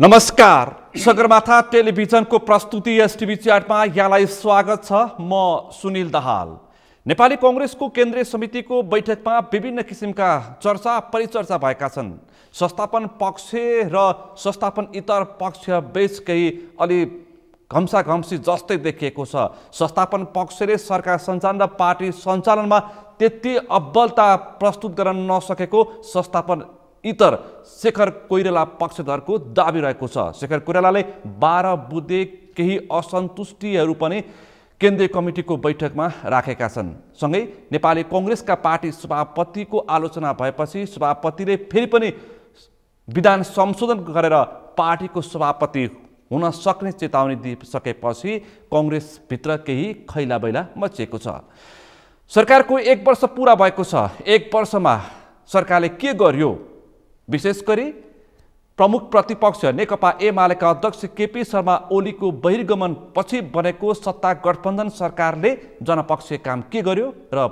नमस्कार सगरमाथा टेलिभिजनको प्रस्तुति एसटिभी च्याटमा यहाँलाई स्वागत छ म सुनिल दहाल नेपाली कङ्ग्रेसको केन्द्रीय समितिको बैठकमा विभिन्न किसिमका चर्चा परिचर्चा भएका छन् संस्थापन पक्ष र संस्थापन इतर बीच केही अलि घम्साघम्सी जस्तै देखिएको छ संस्थापन पक्षले सरकार सञ्चालन र पार्टी सञ्चालनमा त्यति अब्बलता प्रस्तुत गर्न नसकेको संस्थापन इतर शेखर कोइराला पक्षधरको दावी रहेको छ शेखर कोइरालाले बाह्र बुधे केही असन्तुष्टिहरू पनि केन्द्रीय कमिटीको बैठकमा राखेका छन् सँगै नेपाली कङ्ग्रेसका पार्टी सभापतिको आलोचना भएपछि सभापतिले फेरि पनि विधान संशोधन गरेर पार्टीको सभापति हुन सक्ने चेतावनी दिइसकेपछि कङ्ग्रेसभित्र केही खैला बैला मचिएको छ सरकारको एक वर्ष पुरा भएको छ एक वर्षमा सरकारले के गर्यो विशेष गरी प्रमुख प्रतिपक्ष नेकपा एमालेका अध्यक्ष केपी शर्मा ओलीको बहिर्गमनपछि बनेको सत्ता गठबन्धन सरकारले जनपक्षीय काम के गर्यो र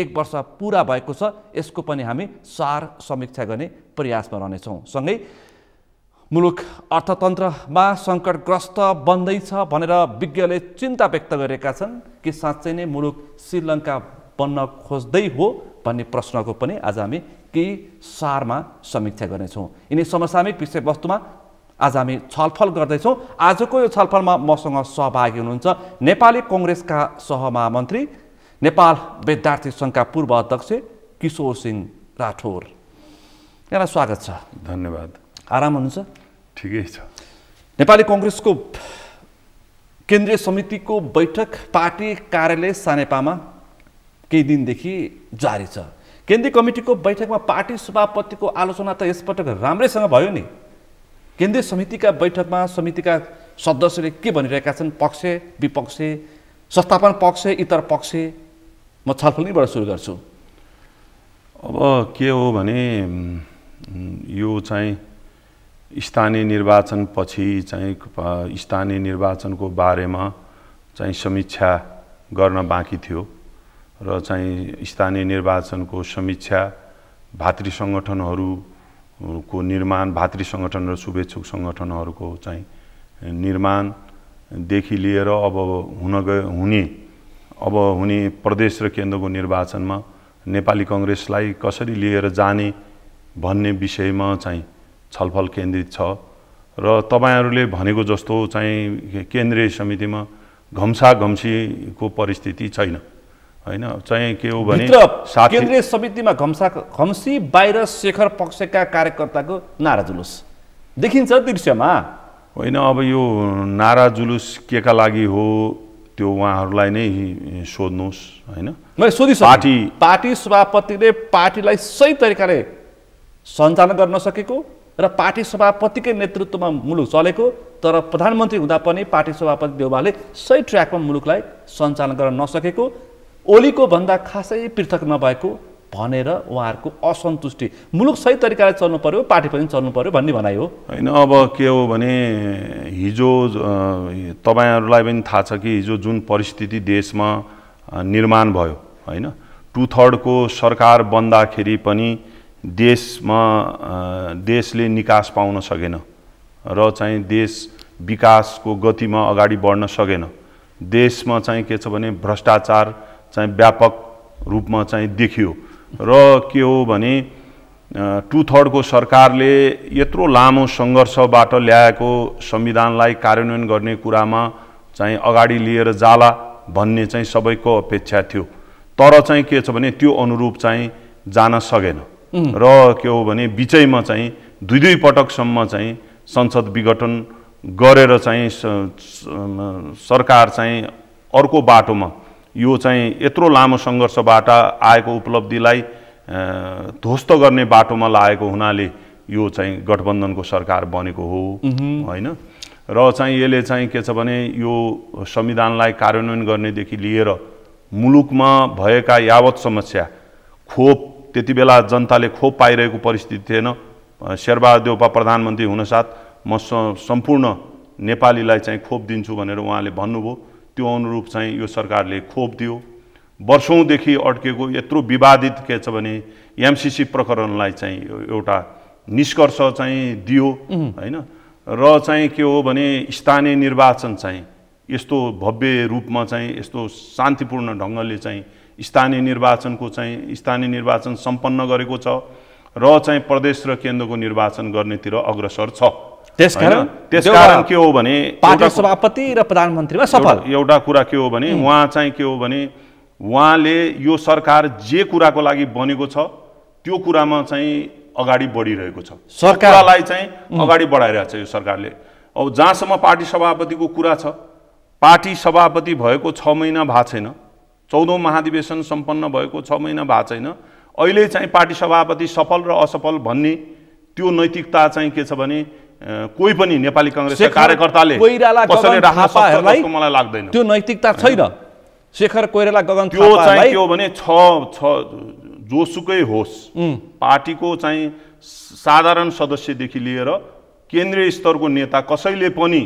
एक वर्ष पुरा भएको छ यसको पनि हामी सार समीक्षा गर्ने प्रयासमा रहनेछौँ सँगै मुलुक अर्थतन्त्रमा सङ्कटग्रस्त बन्दैछ भनेर विज्ञले चिन्ता व्यक्त गरेका छन् कि साँच्चै नै मुलुक श्रीलङ्का बन्न खोज्दै हो भन्ने प्रश्नको पनि आज हामी केही सारमा समीक्षा गर्नेछौँ यिनी समसामयिक विषयवस्तुमा आज हामी छलफल गर्दैछौँ आजको यो छलफलमा मसँग सहभागी हुनुहुन्छ नेपाली कङ्ग्रेसका सहमहामन्त्री नेपाल विद्यार्थी सङ्घका पूर्व अध्यक्ष किशोर सिंह राठौर यहाँलाई स्वागत छ धन्यवाद आराम हुनुहुन्छ ठिकै छ नेपाली कङ्ग्रेसको केन्द्रीय समितिको बैठक पार्टी कार्यालय सानेपामा केही दिनदेखि जारी छ केन्द्रीय कमिटीको बैठकमा पार्टी सभापतिको आलोचना त यसपटक राम्रैसँग भयो नि केन्द्रीय समितिका बैठकमा समितिका सदस्यले के भनिरहेका छन् पक्ष विपक्ष संस्थापन पक्ष इतर पक्ष म छलफल नैबाट सुरु गर्छु अब के हो भने यो चाहिँ स्थानीय निर्वाचनपछि चाहिँ स्थानीय निर्वाचनको बारेमा चाहिँ समीक्षा गर्न बाँकी थियो र चाहिँ स्थानीय निर्वाचनको समीक्षा भातृ सङ्गठनहरूको निर्माण भातृ सङ्गठन र शुभेच्छुक सङ्गठनहरूको चाहिँ निर्माणदेखि लिएर अब हुन गए हुने अब हुने प्रदेश र केन्द्रको निर्वाचनमा नेपाली कङ्ग्रेसलाई कसरी लिएर जाने भन्ने विषयमा चाहिँ छलफल केन्द्रित छ र तपाईँहरूले भनेको जस्तो चाहिँ केन्द्रीय समितिमा घम्सा घम्सीको परिस्थिति छैन होइन चाहिँ के हो भने केन्द्रीय समितिमा घम्सा घम्सी बाहिर शेखर पक्षका कार्यकर्ताको नारा जुलुस देखिन्छ दृश्यमा होइन अब यो नारा जुलुस के का लागि हो त्यो उहाँहरूलाई नै सोध्नुहोस् होइन मैले पार्टी पार्टी सभापतिले पार्टीलाई सही तरिकाले सञ्चालन गर्न सकेको र पार्टी सभापतिकै नेतृत्वमा मुलुक चलेको तर प्रधानमन्त्री हुँदा पनि पार्टी सभापति देउबाले सही ट्र्याकमा मुलुकलाई सञ्चालन गर्न नसकेको ओलीको भन्दा खासै पृथक नभएको भनेर उहाँहरूको असन्तुष्टि मुलुक सही तरिकाले चल्नु पऱ्यो पार्टी पनि चल्नु पऱ्यो भन्ने भनाइ हो होइन अब के हो भने हिजो तपाईँहरूलाई पनि थाहा छ कि हिजो जुन परिस्थिति देशमा निर्माण भयो होइन टु थर्डको सरकार बन्दाखेरि पनि देशमा देशले निकास पाउन सकेन र चाहिँ देश विकासको गतिमा अगाडि बढ्न सकेन देशमा चाहिँ के छ भने भ्रष्टाचार चाहिँ व्यापक रूपमा चाहिँ देखियो र के हो भने टु थर्डको सरकारले यत्रो लामो सङ्घर्षबाट ल्याएको संविधानलाई कार्यान्वयन गर्ने कुरामा चाहिँ अगाडि लिएर जाला भन्ने चाहिँ सबैको अपेक्षा थियो तर चाहिँ के छ भने त्यो अनुरूप चाहिँ जान सकेन र के हो भने बिचैमा चाहिँ दुई दुई पटकसम्म चाहिँ संसद विघटन गरेर चाहिँ सरकार चाहिँ अर्को बाटोमा यो चाहिँ यत्रो लामो सङ्घर्षबाट आएको उपलब्धिलाई ध्वस्त गर्ने बाटोमा लागेको हुनाले यो चाहिँ गठबन्धनको सरकार बनेको हो होइन र चाहिँ यसले चाहिँ के छ भने यो संविधानलाई कार्यान्वयन गर्नेदेखि लिएर मुलुकमा भएका यावत समस्या खोप त्यति बेला जनताले खोप पाइरहेको परिस्थिति थिएन शेरबहादुर देउपा प्रधानमन्त्री हुनसाथ म सम्पूर्ण नेपालीलाई चाहिँ खोप दिन्छु भनेर उहाँले भन्नुभयो त्यो अनुरूप चाहिँ यो सरकारले खोप दियो वर्षौँदेखि अड्केको यत्रो विवादित के छ भने एमसिसी प्रकरणलाई चाहिँ एउटा निष्कर्ष चाहिँ दियो होइन र चाहिँ के हो भने स्थानीय निर्वाचन चाहिँ यस्तो भव्य रूपमा चाहिँ यस्तो शान्तिपूर्ण ढङ्गले चाहिँ स्थानीय निर्वाचनको चाहिँ स्थानीय निर्वाचन सम्पन्न गरेको छ र चाहिँ प्रदेश र केन्द्रको निर्वाचन गर्नेतिर अग्रसर छ त्यसकारण त्यसकारण के हो भने पार्टी सभापति र प्रधानमन्त्रीमा सफल एउटा कुरा के हो भने उहाँ चाहिँ के हो भने उहाँले यो सरकार जे कुराको लागि बनेको छ त्यो कुरामा चाहिँ अगाडि बढिरहेको छ सरकारलाई चाहिँ अगाडि बढाइरहेको छ यो सरकारले अब जहाँसम्म पार्टी सभापतिको कुरा छ पार्टी सभापति भएको छ महिना भएको छैन चौधौँ महाधिवेशन सम्पन्न भएको छ महिना भएको छैन अहिले चाहिँ पार्टी सभापति सफल र असफल भन्ने त्यो नैतिकता चाहिँ के छ भने कोही पनि नेपाली कङ्ग्रेस कार्यकर्ताले मलाई लाग्दैन त्यो नैतिकता छैन शेखर कोइराला गगन त्यो चाहिँ के हो भने छ छ जोसुकै होस् पार्टीको चाहिँ साधारण सदस्यदेखि लिएर केन्द्रीय स्तरको नेता कसैले पनि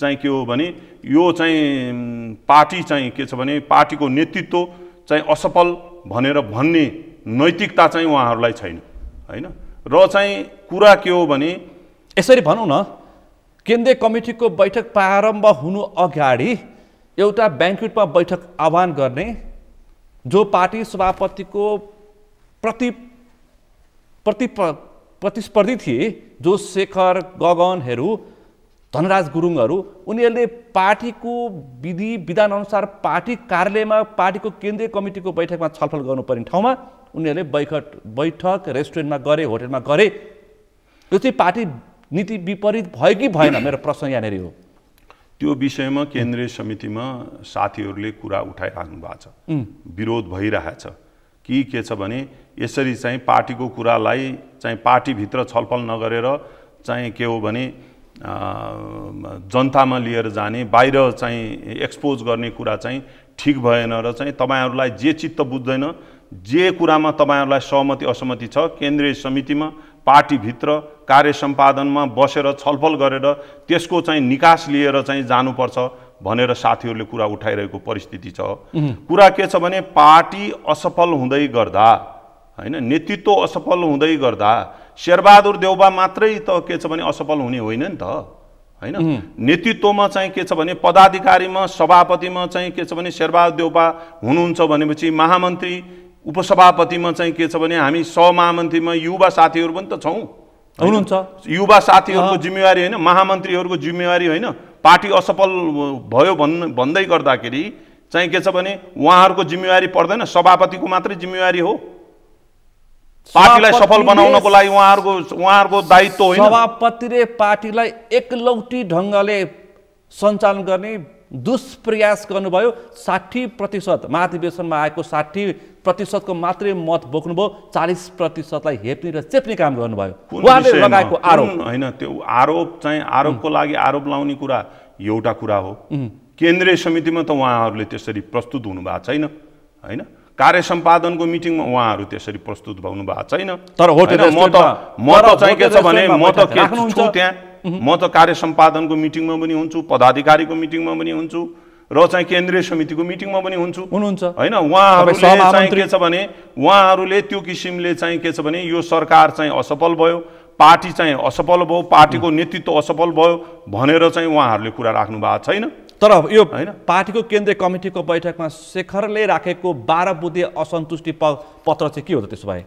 चाहिँ के हो भने यो चाहिँ पार्टी चाहिँ के छ भने पार्टीको नेतृत्व चाहिँ असफल भनेर भन्ने नैतिकता चाहिँ उहाँहरूलाई छैन होइन र चाहिँ कुरा के हो भने यसरी भनौँ न केन्द्रीय कमिटीको बैठक प्रारम्भ हुनु अगाडि एउटा ब्याङ्कवेटमा बैठक आह्वान गर्ने जो पार्टी सभापतिको प्रति प्रति प्रतिस्पर्धी थिए जो शेखर गगनहरू धनराज गुरुङहरू उनीहरूले पार्टीको विधि विधानअनुसार पार्टी कार्यालयमा पार्टीको केन्द्रीय कमिटीको बैठकमा छलफल गर्नुपर्ने ठाउँमा उनीहरूले बैठक बैठक रेस्टुरेन्टमा गरे होटलमा गरे यो चाहिँ पार्टी नीति विपरीत भयो कि भएन मेरो प्रश्न यहाँनिर हो त्यो विषयमा केन्द्रीय समितिमा साथीहरूले कुरा उठाइराख्नु भएको छ विरोध भइरहेछ कि के छ भने यसरी चाहिँ पार्टीको कुरालाई चाहिँ पार्टीभित्र छलफल नगरेर चाहिँ के हो भने जनतामा लिएर जाने बाहिर चाहिँ एक्सपोज गर्ने कुरा चाहिँ ठिक भएन र चाहिँ तपाईँहरूलाई जे चित्त बुझ्दैन जे कुरामा तपाईँहरूलाई सहमति असहमति छ केन्द्रीय समितिमा पार्टीभित्र कार्य सम्पादनमा बसेर छलफल गरेर त्यसको चाहिँ निकास लिएर चाहिँ जानुपर्छ भनेर साथीहरूले कुरा उठाइरहेको परिस्थिति छ कुरा के छ भने पार्टी असफल हुँदै गर्दा होइन नेतृत्व असफल हुँदै गर्दा शेरबहादुर देउबा मात्रै त के छ भने असफल हुने होइन नि त होइन नेतृत्वमा चाहिँ के छ भने पदाधिकारीमा सभापतिमा चाहिँ के छ भने शेरबहादुर देउबा हुनुहुन्छ भनेपछि महामन्त्री उपसभापतिमा चाहिँ के छ भने हामी सहमहामन्त्रीमा युवा साथीहरू पनि त छौँ हुनुहुन्छ युवा साथीहरूको जिम्मेवारी होइन महामन्त्रीहरूको जिम्मेवारी होइन पार्टी असफल भयो भन् भन्दै गर्दाखेरि चाहिँ के छ भने उहाँहरूको जिम्मेवारी पर्दैन सभापतिको मात्रै जिम्मेवारी हो पार्टीलाई सफल बनाउनको लागि उहाँहरूको उहाँहरूको दायित्व हो सभापतिले पार्टीलाई एकलौटी ढङ्गले सञ्चालन गर्ने दुष्प्रयास गर्नुभयो साठी प्रतिशत महाधिवेशनमा आएको साठी प्रतिशतको मात्रै मत बोक्नुभयो चालिस प्रतिशतलाई हेप्ने र चेप्ने काम गर्नुभयो उहाँले लगाएको आरोप होइन त्यो आरोप चाहिँ आरोपको लागि आरोप लाउने कुरा एउटा कुरा हो केन्द्रीय समितिमा त उहाँहरूले त्यसरी प्रस्तुत हुनुभएको छैन होइन कार्य सम्पादनको मिटिङमा उहाँहरू त्यसरी प्रस्तुत भएको छैन तर म त म त चाहिँ के छ भने म त के छु त्यहाँ म त कार्य सम्पादनको मिटिङमा पनि हुन्छु पदाधिकारीको मिटिङमा पनि हुन्छु र चाहिँ केन्द्रीय समितिको मिटिङमा पनि हुन्छु हुनुहुन्छ होइन उहाँहरूले चाहिँ के छ भने उहाँहरूले त्यो किसिमले चाहिँ के छ भने यो सरकार चाहिँ असफल भयो पार्टी चाहिँ असफल भयो पार्टीको नेतृत्व असफल भयो भनेर चाहिँ उहाँहरूले कुरा राख्नु भएको छैन तर यो होइन पार्टीको केन्द्रीय कमिटीको बैठकमा शेखरले राखेको बाह्र बुद्धि असन्तुष्टि पत्र चाहिँ के हो त त्यसो भए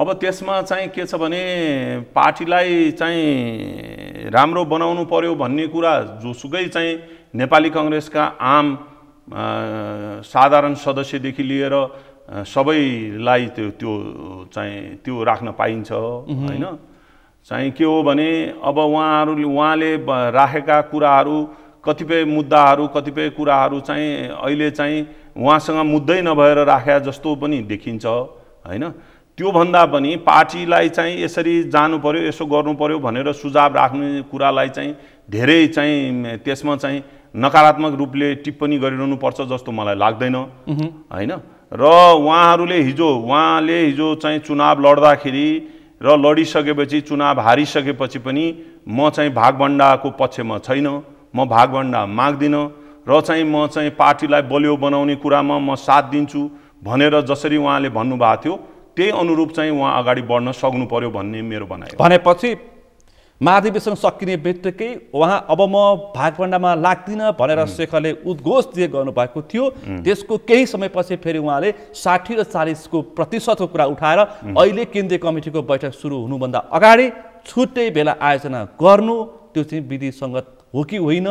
अब त्यसमा चाहिँ के छ भने पार्टीलाई चाहिँ राम्रो बनाउनु पर्यो भन्ने कुरा जोसुकै चाहिँ नेपाली कङ्ग्रेसका आम साधारण सदस्यदेखि लिएर सबैलाई त्यो त्यो चाहिँ त्यो राख्न पाइन्छ होइन चाहिँ के हो भने अब उहाँहरूले उहाँले राखेका कुराहरू कतिपय मुद्दाहरू कतिपय कुराहरू चाहिँ अहिले चाहिँ उहाँसँग मुद्दै नभएर राख्या जस्तो पनि देखिन्छ होइन त्योभन्दा पनि पार्टीलाई चाहिँ यसरी जानु पऱ्यो यसो गर्नु पऱ्यो भनेर सुझाव राख्ने कुरालाई चाहिँ धेरै चाहिँ त्यसमा चाहिँ नकारात्मक रूपले टिप्पणी गरिरहनु पर्छ जस्तो मलाई लाग्दैन होइन र उहाँहरूले हिजो उहाँले हिजो चाहिँ चुनाव लड्दाखेरि र लडिसकेपछि चुनाव हारिसकेपछि पनि म चाहिँ भागभन्डाको पक्षमा छैन म भागभन्डा माग्दिनँ र चाहिँ म चाहिँ पार्टीलाई बलियो बनाउने कुरामा म साथ दिन्छु भनेर जसरी उहाँले भन्नुभएको थियो त्यही अनुरूप चाहिँ उहाँ अगाडि बढ्न सक्नु पर्यो भन्ने मेरो भनाइ भनेपछि महाधिवेशन सकिने बित्तिकै उहाँ अब म भागभण्डामा लाग्दिनँ भनेर शेखरले उद्घोष दिए गर्नुभएको थियो त्यसको केही समयपछि फेरि उहाँले साठी र चालिसको प्रतिशतको कुरा उठाएर अहिले केन्द्रीय कमिटीको बैठक सुरु हुनुभन्दा अगाडि छुट्टै बेला आयोजना गर्नु त्यो चाहिँ विधिसङ्गत हो कि होइन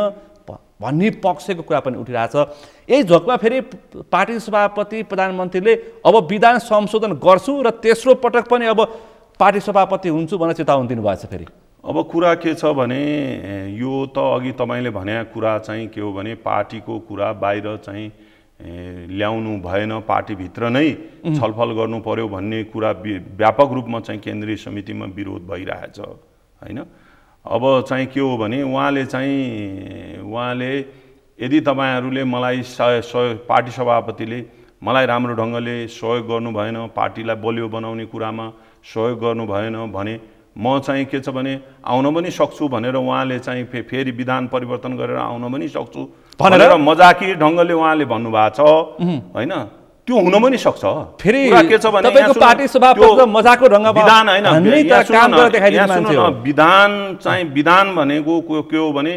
भन्ने पक्षको कुरा पनि उठिरहेछ यही झोकमा फेरि पार्टी सभापति प्रधानमन्त्रीले अब विधान संशोधन गर्छु र तेस्रो पटक पनि अब पार्टी सभापति हुन्छु भनेर चेतावनी दिनुभएछ फेरि अब कुरा के छ भने यो त अघि तपाईँले भने कुरा चाहिँ के हो भने पार्टीको कुरा बाहिर चाहिँ ल्याउनु भएन पार्टीभित्र नै छलफल गर्नु पर्यो भन्ने कुरा व्यापक रूपमा चाहिँ केन्द्रीय समितिमा विरोध भइरहेछ होइन अब चाहिँ के हो भने उहाँले चाहिँ उहाँले यदि तपाईँहरूले मलाई सहयोग पार्टी सभापतिले मलाई राम्रो ढङ्गले सहयोग गर्नु भएन पार्टीलाई बलियो बनाउने कुरामा सहयोग गर्नु भएन भने म चाहिँ के छ भने आउन पनि सक्छु भनेर उहाँले चाहिँ फे फेरि विधान परिवर्तन गरेर आउन पनि सक्छु भनेर मजाकी ढङ्गले उहाँले भन्नुभएको छ होइन त्यो हुन पनि सक्छ फेरि के छ भने तपाईँको पार्टी मजाको विधान होइन विधान चाहिँ विधान भनेको के हो भने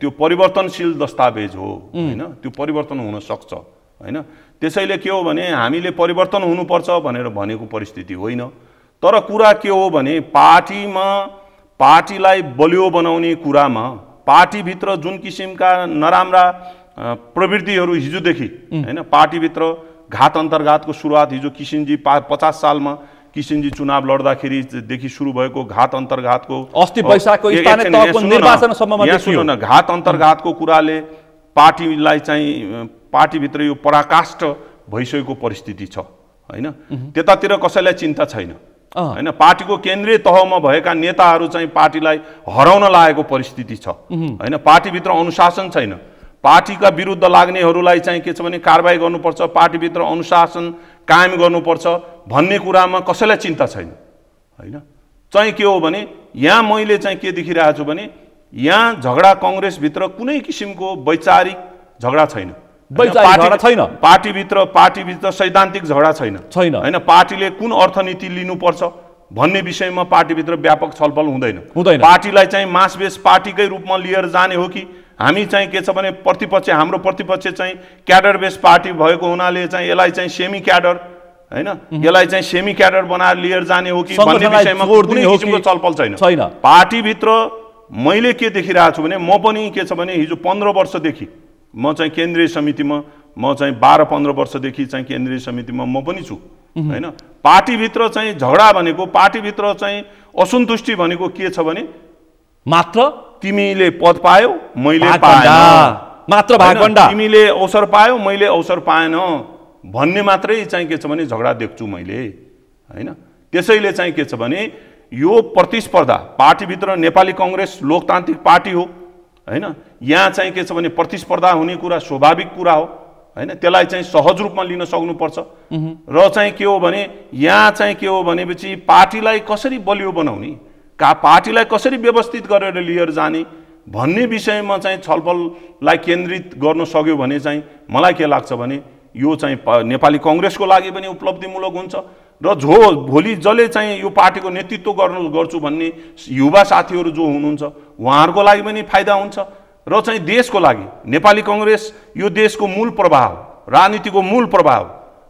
त्यो परिवर्तनशील दस्तावेज हो होइन त्यो परिवर्तन हुन सक्छ होइन त्यसैले के हो भने हामीले परिवर्तन हुनुपर्छ भनेर भनेको परिस्थिति होइन तर कुरा के हो भने पार्टीमा पार्टीलाई बलियो बनाउने कुरामा पार्टीभित्र जुन किसिमका नराम्रा प्रवृत्तिहरू हिजोदेखि होइन पार्टीभित्र घात अन्तर्घातको सुरुवात हिजो किसिनजी पा पचास सालमा किसिनजी चुनाव लड्दाखेरिदेखि सुरु भएको घात अन्तर्घातको अस्ति वैशाखको घात अन्तर्घातको कुराले पार्टीलाई चाहिँ पार्टीभित्र यो पराकाष्ठ भइसकेको परिस्थिति छ होइन त्यतातिर कसैलाई चिन्ता छैन होइन पार्टीको केन्द्रीय तहमा भएका नेताहरू चाहिँ पार्टीलाई हराउन लागेको परिस्थिति छ होइन पार्टीभित्र अनुशासन छैन पार्टीका विरुद्ध लाग्नेहरूलाई चाहिँ के छ भने कारवाही गर्नुपर्छ पार्टीभित्र अनुशासन कायम गर्नुपर्छ भन्ने कुरामा कसैलाई चिन्ता छैन होइन चाहिँ के हो भने यहाँ मैले चाहिँ के देखिरहेको छु भने यहाँ झगडा कङ्ग्रेसभित्र कुनै किसिमको वैचारिक झगडा छैन छैन पार्टीभित्र पार्टीभित्र सैद्धान्तिक झगडा छैन छैन होइन पार्टीले कुन अर्थनीति लिनुपर्छ भन्ने विषयमा पार्टीभित्र व्यापक छलफल हुँदैन हुँदैन पार्टीलाई चाहिँ मासबेस पार्टीकै रूपमा लिएर जाने हो कि हामी चाहिँ के छ भने प्रतिपक्ष हाम्रो प्रतिपक्ष चाहिँ क्याडर बेस पार्टी भएको हुनाले चाहिँ यसलाई चाहिँ सेमी क्याडर होइन यसलाई चाहिँ सेमी क्याडर बनाएर लिएर जाने हो कि भन्ने विषयमा कुनै किसिमको चलपल छैन छैन पार्टीभित्र मैले के देखिरहेको छु भने म पनि के छ भने हिजो पन्ध्र वर्षदेखि म चाहिँ केन्द्रीय समितिमा म चाहिँ बाह्र पन्ध्र वर्षदेखि चाहिँ केन्द्रीय समितिमा म पनि छु होइन पार्टीभित्र चाहिँ झगडा भनेको पार्टीभित्र चाहिँ असन्तुष्टि भनेको के छ भने मात्र तिमीले पद पायो मैले मात्र तिमीले अवसर पायो मैले अवसर पाएन भन्ने मात्रै चाहिँ के छ भने झगडा देख्छु मैले होइन त्यसैले चाहिँ के छ भने यो प्रतिस्पर्धा पार्टीभित्र नेपाली कङ्ग्रेस लोकतान्त्रिक पार्टी हो होइन यहाँ चाहिँ के छ भने प्रतिस्पर्धा हुने कुरा स्वाभाविक कुरा हो होइन त्यसलाई चाहिँ सहज रूपमा लिन सक्नुपर्छ र चाहिँ के हो भने यहाँ चाहिँ के हो भनेपछि पार्टीलाई कसरी बलियो बनाउने का पार्टीलाई कसरी व्यवस्थित गरेर लिएर जाने भन्ने विषयमा चाहिँ छलफललाई केन्द्रित गर्न सक्यो भने चाहिँ मलाई के लाग्छ भने यो चाहिँ नेपाली कङ्ग्रेसको लागि पनि उपलब्धिमूलक हुन्छ र झो भोलि जसले चाहिँ यो पार्टीको नेतृत्व गर्नु गर्छु भन्ने युवा साथीहरू जो हुनुहुन्छ उहाँहरूको लागि पनि फाइदा हुन्छ र चाहिँ देशको लागि नेपाली कङ्ग्रेस यो देशको मूल प्रभाव राजनीतिको मूल प्रभाव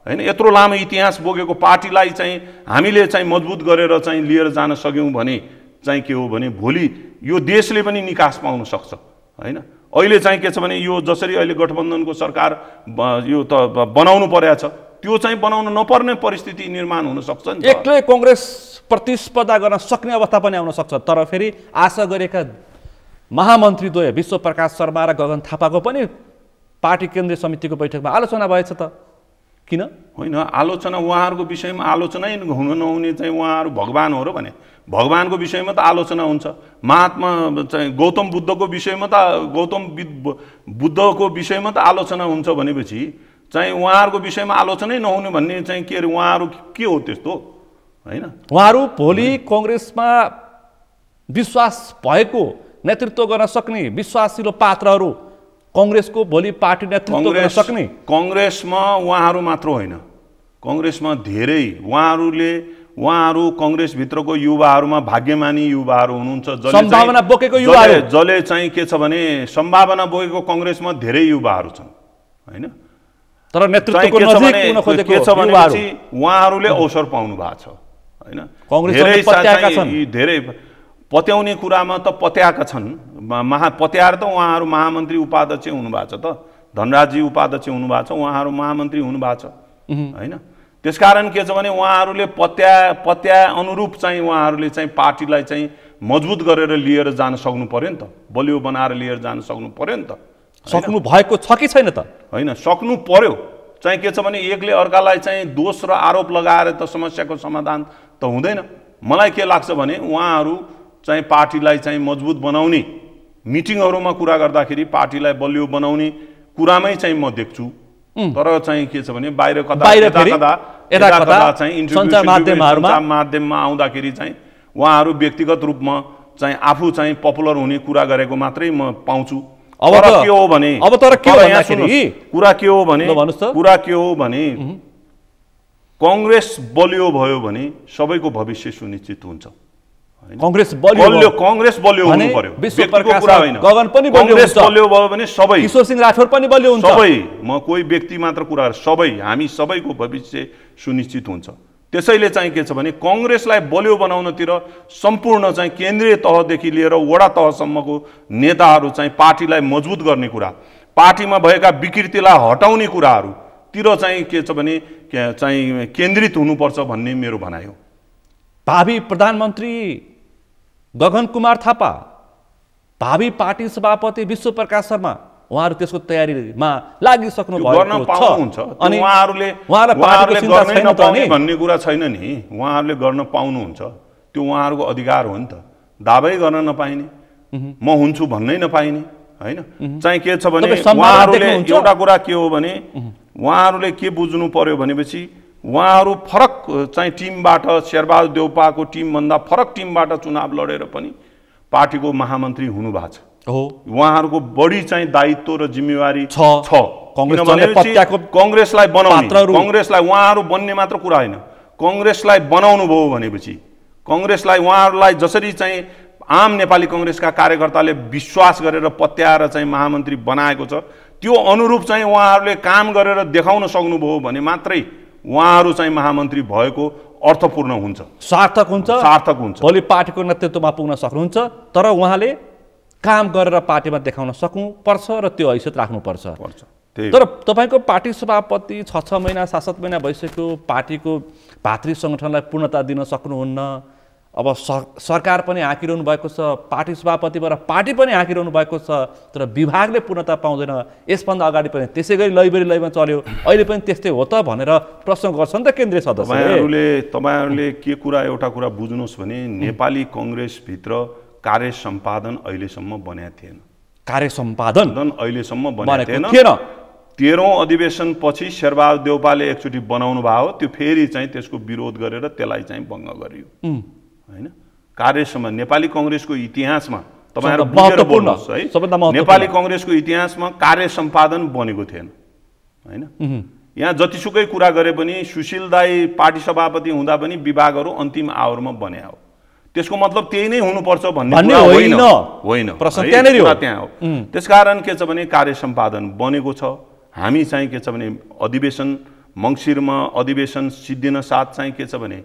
होइन यत्रो लामो इतिहास बोकेको पार्टीलाई चाहिँ हामीले चाहिँ मजबुत गरेर चाहिँ लिएर जान सक्यौँ भने चाहिँ के हो भने भोलि यो देशले पनि निकास पाउन सक्छ होइन अहिले चाहिँ के छ भने यो जसरी अहिले गठबन्धनको सरकार यो त बनाउनु परेको छ त्यो चाहिँ बनाउन नपर्ने परिस्थिति निर्माण हुन सक्छ एक्लै कङ्ग्रेस प्रतिस्पर्धा गर्न सक्ने अवस्था पनि आउन सक्छ तर फेरि आशा गरेका महामन्त्रीद्वय विश्व प्रकाश शर्मा र गगन थापाको पनि पार्टी केन्द्रीय समितिको बैठकमा आलोचना भएछ त किन होइन आलोचना उहाँहरूको विषयमा आलोचनै हुन नहुने चाहिँ उहाँहरू भगवान् हो र भने भगवान्को विषयमा त आलोचना हुन्छ महात्मा चाहिँ गौतम बुद्धको विषयमा त गौतम बुद्धको विषयमा त आलोचना हुन्छ भनेपछि चाहिँ उहाँहरूको विषयमा आलोचनै नहुने भन्ने चाहिँ के अरे उहाँहरू के हो त्यस्तो होइन उहाँहरू भोलि कङ्ग्रेसमा विश्वास भएको नेतृत्व गर्न सक्ने विश्वासिलो पात्रहरू कङ्ग्रेसको भोलि पार्टी नेतृत्व गर्न सक्ने कङ्ग्रेसमा उहाँहरू मात्र होइन कङ्ग्रेसमा धेरै उहाँहरूले उहाँहरू कङ्ग्रेसभित्रको युवाहरूमा भाग्यमानी युवाहरू हुनुहुन्छ सम्भावना बोकेको युवाहरू जसले चाहिँ के छ भने सम्भावना बोकेको कङ्ग्रेसमा धेरै युवाहरू छन् होइन तर नेतृत्वको नजिक के छ उहाँहरूले अवसर पाउनु भएको छ होइन धेरै पत्याउने कुरामा त पत्याएका छन् महा पत्याएर त उहाँहरू महामन्त्री उपाध्यक्ष हुनुभएको छ त धनराजी उपाध्यक्ष हुनुभएको छ उहाँहरू महामन्त्री हुनुभएको छ होइन त्यस कारण के छ भने उहाँहरूले पत्या पत्या अनुरूप चाहिँ उहाँहरूले चाहिँ पार्टीलाई चाहिँ मजबुत गरेर लिएर जान सक्नु पऱ्यो नि त बलियो बनाएर लिएर जान सक्नु पऱ्यो नि त सक्नु भएको छ कि छैन त होइन सक्नु पऱ्यो चाहिँ के छ भने एकले अर्कालाई चाहिँ दोष र आरोप लगाएर त समस्याको समाधान त हुँदैन मलाई के लाग्छ भने उहाँहरू चाहिँ पार्टीलाई चाहिँ मजबुत बनाउने मिटिङहरूमा कुरा गर्दाखेरि पार्टीलाई बलियो बनाउने कुरामै चाहिँ म देख्छु तर चाहिँ के छ भने बाहिर कता माध्यममा आउँदाखेरि चाहिँ उहाँहरू व्यक्तिगत रूपमा चाहिँ आफू चाहिँ पपुलर हुने कुरा गरेको मात्रै म पाउँछु अब के हो भने अब तर के कुरा के हो भने कुरा के हो भने कङ्ग्रेस बलियो भयो भने सबैको भविष्य सुनिश्चित हुन्छ कङ्ग्रेस बलियो कङ्ग्रेस बलियो हुनु पर्यो गगन पनि कङ्ग्रेस बलियो भयो भने सबै किशोर सिंह राठौर पनि बलियो हुन्छ सबै म कोही व्यक्ति मात्र कुरा सबै हामी सबैको भविष्य सुनिश्चित हुन्छ त्यसैले चाहिँ के छ भने कङ्ग्रेसलाई बलियो बनाउनतिर सम्पूर्ण चाहिँ केन्द्रीय तहदेखि लिएर वडा तहसम्मको नेताहरू चाहिँ पार्टीलाई मजबुत गर्ने कुरा पार्टीमा भएका विकृतिलाई हटाउने कुराहरूतिर चाहिँ के छ भने चाहिँ केन्द्रित हुनुपर्छ भन्ने मेरो भनाइ हो भावी प्रधानमन्त्री गगन कुमार थापा भावी पार्टी सभापति विश्व प्रकाश शर्मा उहाँहरू त्यसको तयारीमा लागिसक्नु भन्ने कुरा छैन नि उहाँहरूले गर्न पाउनुहुन्छ त्यो उहाँहरूको अधिकार हो नि त दावै गर्न नपाइने म हुन्छु भन्नै नपाइने होइन चाहिँ के छ भने उहाँहरूले एउटा कुरा के हो भने उहाँहरूले के बुझ्नु पर्यो भनेपछि उहाँहरू फरक चाहिँ टिमबाट शेरबहादुर देउपाको टिमभन्दा फरक टिमबाट चुनाव लडेर पनि पार्टीको महामन्त्री हुनुभएको छ हो उहाँहरूको बढी चाहिँ दायित्व र जिम्मेवारी छ छ कङ्ग्रेसलाई बनाउने कङ्ग्रेसलाई उहाँहरू बन्ने मात्र कुरा होइन कङ्ग्रेसलाई बनाउनु भयो भनेपछि कङ्ग्रेसलाई उहाँहरूलाई जसरी चाहिँ आम नेपाली कङ्ग्रेसका कार्यकर्ताले विश्वास गरेर पत्याएर चाहिँ महामन्त्री बनाएको छ त्यो अनुरूप चाहिँ उहाँहरूले काम गरेर देखाउन सक्नुभयो भने मात्रै उहाँहरू चाहिँ महामन्त्री भएको अर्थपूर्ण हुन्छ सार्थक हुन्छ सार्थक हुन्छ भोलि पार्टीको नेतृत्वमा पुग्न सक्नुहुन्छ तर उहाँले काम गरेर पार्टीमा देखाउन सक्नुपर्छ र त्यो हैसियत राख्नुपर्छ पर्छ तर तपाईँको पार्टी सभापति छ छ महिना सात सात महिना भइसक्यो पार्टीको भातृ सङ्गठनलाई पूर्णता दिन सक्नुहुन्न अब सरकार पनि हाँकिरहनु भएको छ पार्टी सभापतिबाट पार्टी पनि हाँकिरहनु भएको छ तर विभागले पूर्णता पाउँदैन यसभन्दा अगाडि पनि त्यसै गरी लैबेरी लैमा चल्यो अहिले पनि त्यस्तै हो त भनेर प्रश्न गर्छ नि त केन्द्रीय सदस्य तपाईँहरूले तपाईँहरूले के कुरा एउटा कुरा बुझ्नुहोस् भने नेपाली कङ्ग्रेसभित्र कार्य सम्पादन अहिलेसम्म बनाएको थिएन कार्य सम्पादन अहिलेसम्म बनाएको थिएन तेह्रौँ अधिवेशनपछि शेरबहादुर देउपाले एकचोटि बनाउनु भयो त्यो फेरि चाहिँ त्यसको विरोध गरेर त्यसलाई चाहिँ भङ्ग गरियो होइन कार्यसम्म नेपाली कङ्ग्रेसको इतिहासमा तपाईँहरू बोल्नुहोस् है नेपाली कङ्ग्रेसको इतिहासमा कार्य सम्पादन बनेको थिएन होइन यहाँ जतिसुकै कुरा गरे पनि सुशील दाई पार्टी सभापति हुँदा पनि विभागहरू अन्तिम आवरमा बने हो त्यसको मतलब त्यही नै हुनुपर्छ भन्ने होइन होइन त्यहाँ हो त्यसकारण के छ भने कार्य सम्पादन बनेको छ हामी चाहिँ के छ भने अधिवेशन मङ्सिरमा अधिवेशन सिद्धिन साथ चाहिँ के छ भने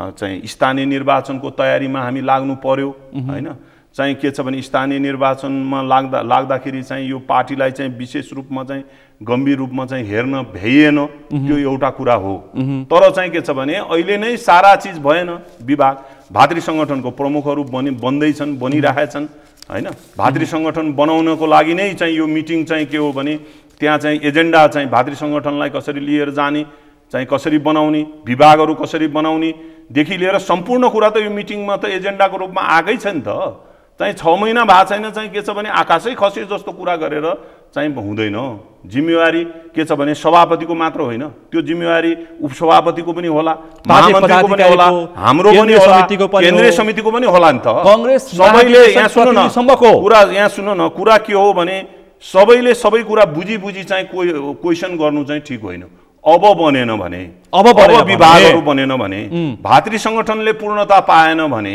चाहिँ स्थानीय निर्वाचनको तयारीमा हामी लाग्नु पर्यो होइन चाहिँ के छ भने स्थानीय निर्वाचनमा लाग्दा लाग्दाखेरि चाहिँ यो पार्टीलाई चाहिँ विशेष रूपमा चाहिँ गम्भीर रूपमा चाहिँ हेर्न भ्याइएन त्यो एउटा कुरा हो तर चाहिँ के छ भने अहिले नै सारा चिज भएन विभाग भातृ सङ्गठनको प्रमुखहरू बनि बन्दैछन् बनिरहेछन् होइन भातृ सङ्गठन बनाउनको लागि नै चाहिँ यो मिटिङ चाहिँ के हो भने त्यहाँ चाहिँ एजेन्डा चाहिँ भातृ सङ्गठनलाई कसरी लिएर जाने चाहिँ कसरी बनाउने विभागहरू कसरी बनाउनेदेखि लिएर सम्पूर्ण कुरा त यो मिटिङमा त एजेन्डाको रूपमा आएकै छ नि त चाहिँ छ महिना भएको छैन चाहिँ के छ भने आकाशै खस्यो जस्तो कुरा गरेर चाहिँ हुँदैन जिम्मेवारी के छ भने सभापतिको मात्र होइन त्यो जिम्मेवारी उपसभापतिको पनि होला महामन्त्रीको पनि होला हाम्रो पनि होला केन्द्रीय समितिको पनि होला नि त कङ्ग्रेस सबैले यहाँ सुन न कुरा यहाँ सुन न कुरा के हो भने सबैले सबै कुरा बुझी बुझी चाहिँ कोही क्वेसन गर्नु चाहिँ ठिक होइन अब बनेन भने अब विभागहरू बनेन भने भातृ सङ्गठनले पूर्णता पाएन भने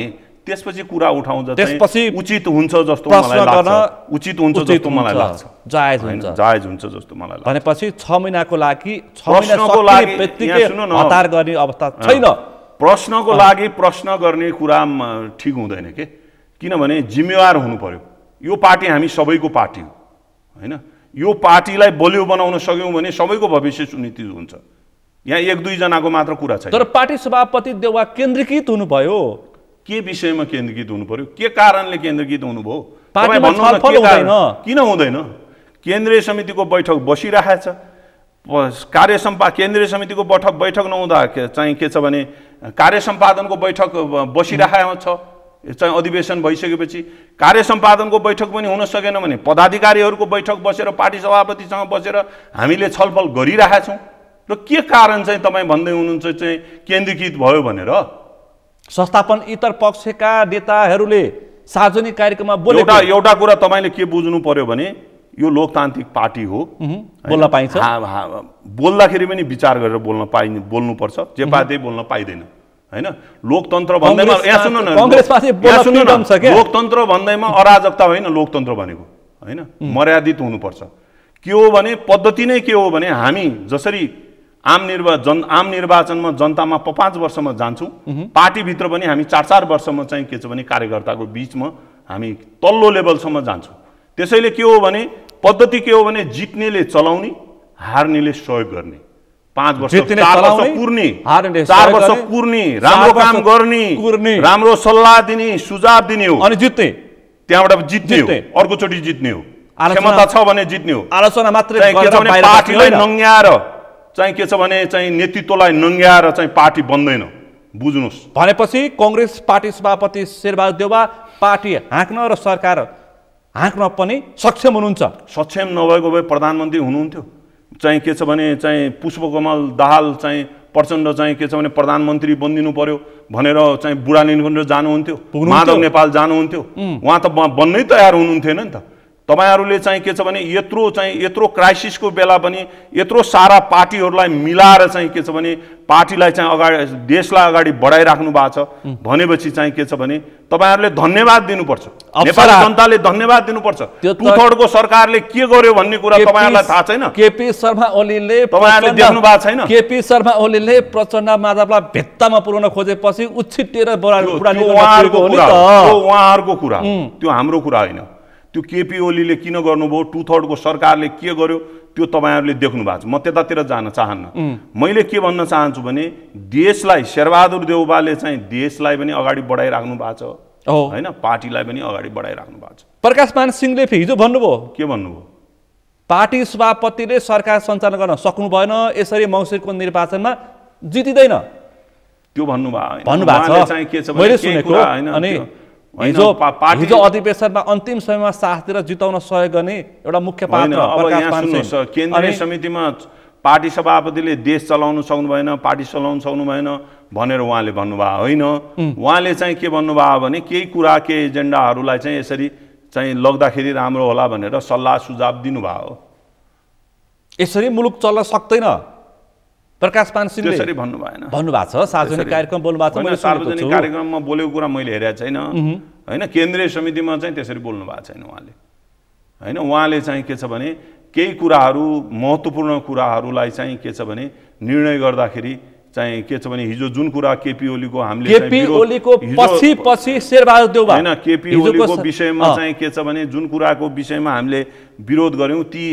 त्यसपछि कुरा उठाउँछ त्यसपछि उचित हुन्छ जस्तो मलाई लाग्छ उचित हुन्छ जस्तो मलाई लाग्छ जायज हुन्छ जायज हुन्छ जस्तो मलाई लाग्छ भनेपछि छ महिनाको लागि छ महिनाको लागि हतार गर्ने अवस्था छैन प्रश्नको लागि प्रश्न गर्ने कुरा ठिक हुँदैन के किनभने जिम्मेवार हुनु पर्यो यो पार्टी हामी सबैको पार्टी हो होइन यो पार्टीलाई बलियो बनाउन सक्यौँ भने सबैको भविष्य सुनिश्चित हुन्छ यहाँ एक दुईजनाको मात्र कुरा छ तर पार्टी सभापति देवा केन्द्रीकृत हुनुभयो के विषयमा केन्द्रीकृत हुनु पर्यो के कारणले केन्द्रीकृत हुनुभयो किन हुँदैन केन्द्रीय समितिको बैठक बसिरहेछ कार्य सम्पा केन्द्रीय समितिको बैठक बैठक नहुँदा चाहिँ के छ भने कार्य सम्पादनको बैठक बसिरहेको छ चाहिँ अधिवेशन भइसकेपछि कार्य सम्पादनको बैठक पनि हुन सकेन भने पदाधिकारीहरूको बैठक बसेर पार्टी सभापतिसँग बसेर हामीले छलफल गरिरहेका छौँ र के कारण चाहिँ तपाईँ भन्दै हुनुहुन्छ चाहिँ केन्द्रीकृत भयो भनेर संस्थापन इतर पक्षका नेताहरूले सार्वजनिक कार्यक्रममा बोले एउटा एउटा कुरा तपाईँले के बुझ्नु पर्यो भने यो लोकतान्त्रिक पार्टी हो बोल्न पाइन्छ बोल्दाखेरि पनि विचार गरेर बोल्न पाइ बोल्नुपर्छ जे पाए त्यही बोल्न पाइँदैन होइन लोकतन्त्र भन्दैमा यहाँ सुन्नु न लोकतन्त्र भन्दैमा अराजकता होइन लोकतन्त्र भनेको होइन मर्यादित हुनुपर्छ के हो भने पद्धति नै के हो भने हामी जसरी आम निर्वा जन आम निर्वाचनमा जनतामा प पाँच वर्षमा जान्छौँ पार्टीभित्र पनि हामी चार चार वर्षमा चाहिँ के छ भने कार्यकर्ताको बिचमा हामी तल्लो लेभलसम्म जान्छौँ त्यसैले के हो भने पद्धति के हो भने जित्नेले चलाउने हार्नेले सहयोग गर्ने पाँच वर्ष पुर्ने चार वर्ष पुर्ने राम्रो काम गर्ने कुर्ने राम्रो सल्लाह दिने सुझाव दिने हो अनि जित्ने त्यहाँबाट जित्ने हो अर्कोचोटि जित्ने हो क्षमता छ भने जित्ने हो आलोचना मात्रै के छ भने पार्टीलाई नङ्ग्याएर चाहिँ के छ भने चाहिँ नेतृत्वलाई नङ्ग्याएर चाहिँ पार्टी बन्दैन बुझ्नुहोस् भनेपछि कङ्ग्रेस पार्टी सभापति शेरबहादुर देवा पार्टी हाँक्न र सरकार हाँक्न पनि सक्षम हुनुहुन्छ सक्षम नभएको भए प्रधानमन्त्री हुनुहुन्थ्यो चाहिँ के छ भने चाहिँ पुष्पकमल दाहाल चाहिँ प्रचण्ड चाहिँ के छ भने प्रधानमन्त्री बनिदिनु पर्यो भनेर चाहिँ बुढा लिङ्गेन्द्र जानुहुन्थ्यो माधव नेपाल जानुहुन्थ्यो उहाँ त बन्नै तयार हुनुहुन्थेन नि त तपाईँहरूले चाहिँ के छ भने यत्रो चाहिँ यत्रो क्राइसिसको बेला पनि यत्रो सारा पार्टीहरूलाई मिलाएर चाहिँ के छ भने पार्टीलाई चाहिँ अगाडि देशलाई अगाडि बढाइराख्नु भएको छ भनेपछि चाहिँ के छ भने तपाईँहरूले धन्यवाद दिनुपर्छ नेपाल जनताले धन्यवाद दिनुपर्छ टु थर्डको सरकारले के गर्यो भन्ने कुरा तपाईँहरूलाई थाहा छैन केपी शर्मा ओलीले तपाईँहरूले देख्नु भएको छैन केपी शर्मा ओलीले प्रचण्ड माधवलाई भेत्तामा पुर्याउन खोजेपछि उछिटिएर उहाँहरूको कुरा त्यो हाम्रो कुरा होइन त्यो केपी ओलीले किन गर्नुभयो टु थर्डको सरकारले के गर्यो त्यो तपाईँहरूले देख्नु भएको छ म त्यतातिर जान चाहन्न मैले के भन्न चाहन्छु भने देशलाई शेरबहादुर देउबाले चाहिँ देशलाई पनि अगाडि बढाइराख्नु भएको छ होइन पार्टीलाई पनि अगाडि बढाइराख्नु भएको छ प्रकाश मान सिंहले हिजो भन्नुभयो के भन्नुभयो पार्टी सभापतिले सरकार सञ्चालन गर्न सक्नु भएन यसरी मङ्सिरको निर्वाचनमा जितिँदैन त्यो भन्नुभयो भन्नुभएको छ हिजो हिजो अधिवेशनमा अन्तिम समयमा साथ दिएर जिताउन सहयोग गर्ने एउटा मुख्य पात्र केन्द्रीय समितिमा पार्टी सभापतिले देश चलाउनु सक्नु भएन पार्टी चलाउनु सक्नु भएन भनेर उहाँले भन्नुभयो होइन उहाँले चाहिँ के भन्नुभयो भने केही कुरा केही एजेन्डाहरूलाई चाहिँ यसरी चाहिँ लग्दाखेरि राम्रो होला भनेर सल्लाह सुझाव दिनुभयो यसरी मुलुक चल्न सक्दैन प्रकाश सिंह त्यसरी भन्नु भएन भन्नुभएको छ सार्वजनिक कार्यक्रम बोल्नु भएको छ मैले सार्वजनिक कार्यक्रममा बोलेको कुरा मैले हेरेको छैन होइन केन्द्रीय समितिमा चाहिँ त्यसरी बोल्नु भएको छैन उहाँले होइन उहाँले चाहिँ के छ भने केही कुराहरू महत्त्वपूर्ण कुराहरूलाई चाहिँ के छ भने निर्णय गर्दाखेरि चाहिँ के छ भने हिजो जुन कुरा केपी ओलीको हामीले पछि पछि शेरबहादुर देउवा होइन केपी ओलीको विषयमा चाहिँ के छ भने जुन कुराको विषयमा हामीले विरोध गऱ्यौँ ती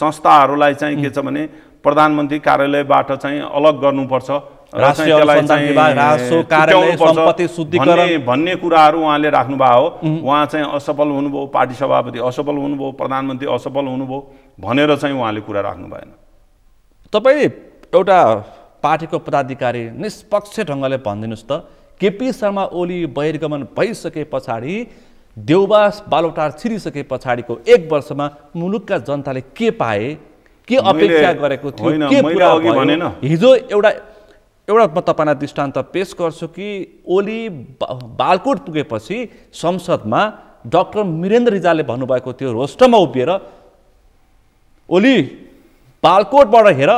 संस्थाहरूलाई चाहिँ के छ भने प्रधानमन्त्री कार्यालयबाट चाहिँ अलग गर्नुपर्छ भन्ने कुराहरू उहाँले राख्नुभएको हो उहाँ चाहिँ असफल हुनुभयो पार्टी सभापति असफल हुनुभयो प्रधानमन्त्री असफल हुनुभयो भनेर चाहिँ उहाँले कुरा राख्नु भएन तपाईँ एउटा पार्टीको पदाधिकारी निष्पक्ष ढङ्गले भनिदिनुहोस् त केपी शर्मा ओली बहिर्गमन भइसके पछाडि देउबास बालोटार छिरिसके पछाडिको एक वर्षमा मुलुकका जनताले के पाए के अपेक्षा गरेको थियो के कुरा हिजो एउटा एउटा म तपाईँलाई दृष्टान्त पेस गर्छु कि ओली बालकोट पुगेपछि संसदमा डक्टर मिरेन्द्र रिजालले भन्नुभएको थियो रोस्टरमा उभिएर ओली बालकोटबाट हेर